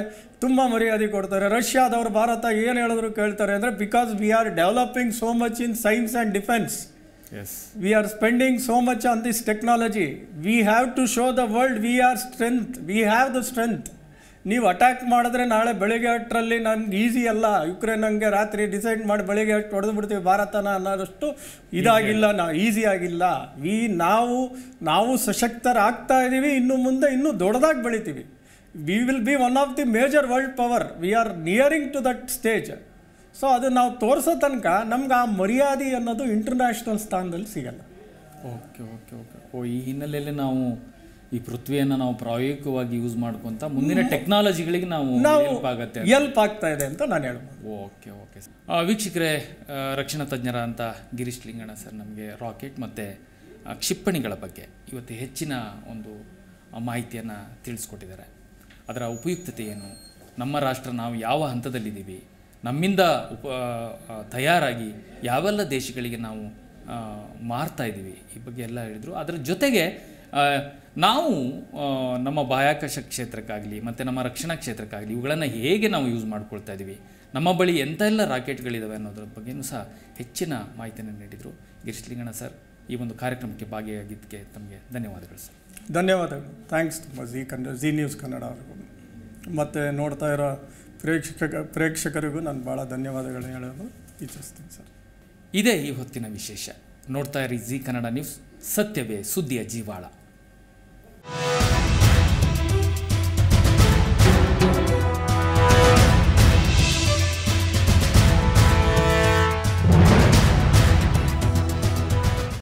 ತುಂಬ ಮರ್ಯಾದೆ ಕೊಡ್ತಾರೆ ರಷ್ಯಾದವರು ಭಾರತ ಏನು ಹೇಳಿದ್ರು ಕೇಳ್ತಾರೆ ಅಂದರೆ because we are developing so much in science and defence as we are spending so much on this technology we have to show the world we are strength we have the strength ನೀವು attack ಮಾಡಿದ್ರೆ ನಾಳೆ ಬೆಳಿಗ್ಗೆ ಅಟ್ರಲ್ಲಿ ನನ್ಗೆ easy ಅಲ್ಲ Ukraine ಹಂಗೆ ರಾತ್ರಿ decide ಮಾಡಿ ಬೆಳಿಗ್ಗೆ ಅಷ್ಟು ಹೊಡೆದು ಬಿಡ್ತೀವಿ ಭಾರತನ ಅನ್ನೋದಷ್ಟು ಇದಾಗಿಲ್ಲ ನಾ ಈಸಿ ಆಗಿಲ್ಲ ಈ ನಾವು ನಾವು ಸಶಕ್ತರಾಗ್ತಾ ಇದ್ದೀವಿ ಇನ್ನು ಮುಂದೆ ಇನ್ನೂ ದೊಡ್ಡದಾಗಿ ಬೆಳಿತೀವಿ we will be one of the major world power we are nearing to that stage so ಅದು ನಾವು ತೋರಿಸೋ ತನಕ ನಮ್ಗೆ ಆ ಮರ್ಯಾದೆ ಅನ್ನೋದು ಇಂಟರ್ನ್ಯಾಷನಲ್ ಸ್ಥಾನದಲ್ಲಿ ಸಿಗಲ್ಲ ಓಕೆ ಓಕೆ ಓಕೆ ಓ ಈ ಹಿನ್ನೆಲೆಯಲ್ಲಿ ನಾವು ಈ ಪೃಥ್ವಿಯನ್ನು ನಾವು ಪ್ರಾಯೋಗಿಕವಾಗಿ ಯೂಸ್ ಮಾಡ್ಕೊಂತ ಮುಂದಿನ ಟೆಕ್ನಾಲಜಿಗಳಿಗೆ ನಾವು ಹೆಲ್ಪ್ ಆಗುತ್ತೆ ಹೆಲ್ಪ್ ಆಗ್ತಾ ಇದೆ ಅಂತ ನಾನು ಹೇಳ್ಬೋದು ಓಕೆ ಓಕೆ ವೀಕ್ಷಕರೇ ರಕ್ಷಣಾ ತಜ್ಞರ ಅಂತ ಗಿರೀಶ್ ಲಿಂಗಣ್ಣ ಸರ್ ನಮಗೆ ರಾಕೆಟ್ ಮತ್ತು ಕ್ಷಿಪಣಿಗಳ ಬಗ್ಗೆ ಇವತ್ತು ಹೆಚ್ಚಿನ ಒಂದು ಮಾಹಿತಿಯನ್ನು ತಿಳಿಸ್ಕೊಟ್ಟಿದ್ದಾರೆ ಅದರ ಉಪಯುಕ್ತತೆ ಏನು ನಮ್ಮ ರಾಷ್ಟ್ರ ನಾವು ಯಾವ ಹಂತದಲ್ಲಿದ್ದೀವಿ ನಮ್ಮಿಂದ ಉಪ ತಯಾರಾಗಿ ಯಾವೆಲ್ಲ ದೇಶಗಳಿಗೆ ನಾವು ಮಾರ್ತಾ ಇದ್ದೀವಿ ಈ ಬಗ್ಗೆ ಎಲ್ಲ ಹೇಳಿದರು ಅದರ ಜೊತೆಗೆ ನಾವು ನಮ್ಮ ಬಾಹ್ಯಾಕಾಶ ಕ್ಷೇತ್ರಕ್ಕಾಗಲಿ ಮತ್ತು ನಮ್ಮ ರಕ್ಷಣಾ ಕ್ಷೇತ್ರಕ್ಕಾಗಲಿ ಇವುಗಳನ್ನು ಹೇಗೆ ನಾವು ಯೂಸ್ ಮಾಡ್ಕೊಳ್ತಾ ಇದ್ದೀವಿ ನಮ್ಮ ಬಳಿ ಎಂತೆಲ್ಲ ರಾಕೆಟ್ಗಳಿದ್ದಾವೆ ಅನ್ನೋದ್ರ ಬಗ್ಗೆಯೂ ಸಹ ಹೆಚ್ಚಿನ ಮಾಹಿತಿಯನ್ನು ನೀಡಿದರು ಗಿರಿಶ್ಲಿಂಗಣ ಸರ್ ಈ ಒಂದು ಕಾರ್ಯಕ್ರಮಕ್ಕೆ ಭಾಗಿಯಾಗಿದ್ದಕ್ಕೆ ತಮಗೆ ಧನ್ಯವಾದಗಳು ಸರ್ ಧನ್ಯವಾದಗಳು ಥ್ಯಾಂಕ್ಸ್ ತುಂಬ ಜಿ ಕನ್ನಡ ಜಿ ನ್ಯೂಸ್ ಕನ್ನಡ ಅವ್ರಿಗೂ ಮತ್ತು ನೋಡ್ತಾ ಇರೋ ಪ್ರೇಕ್ಷಕ ಪ್ರೇಕ್ಷಕರಿಗೂ ನಾನು ಭಾಳ ಧನ್ಯವಾದಗಳು ಹೇಳಲು ಇಚ್ಛಿಸ್ತೀನಿ ಸರ್ ಇದೇ ಈ ಹೊತ್ತಿನ ವಿಶೇಷ ನೋಡ್ತಾ ಇರಿ ಜಿ ಕನ್ನಡ ನ್ಯೂಸ್ ಸತ್ಯವೇ ಸುದ್ದಿಯ ಜೀವಾಳ you.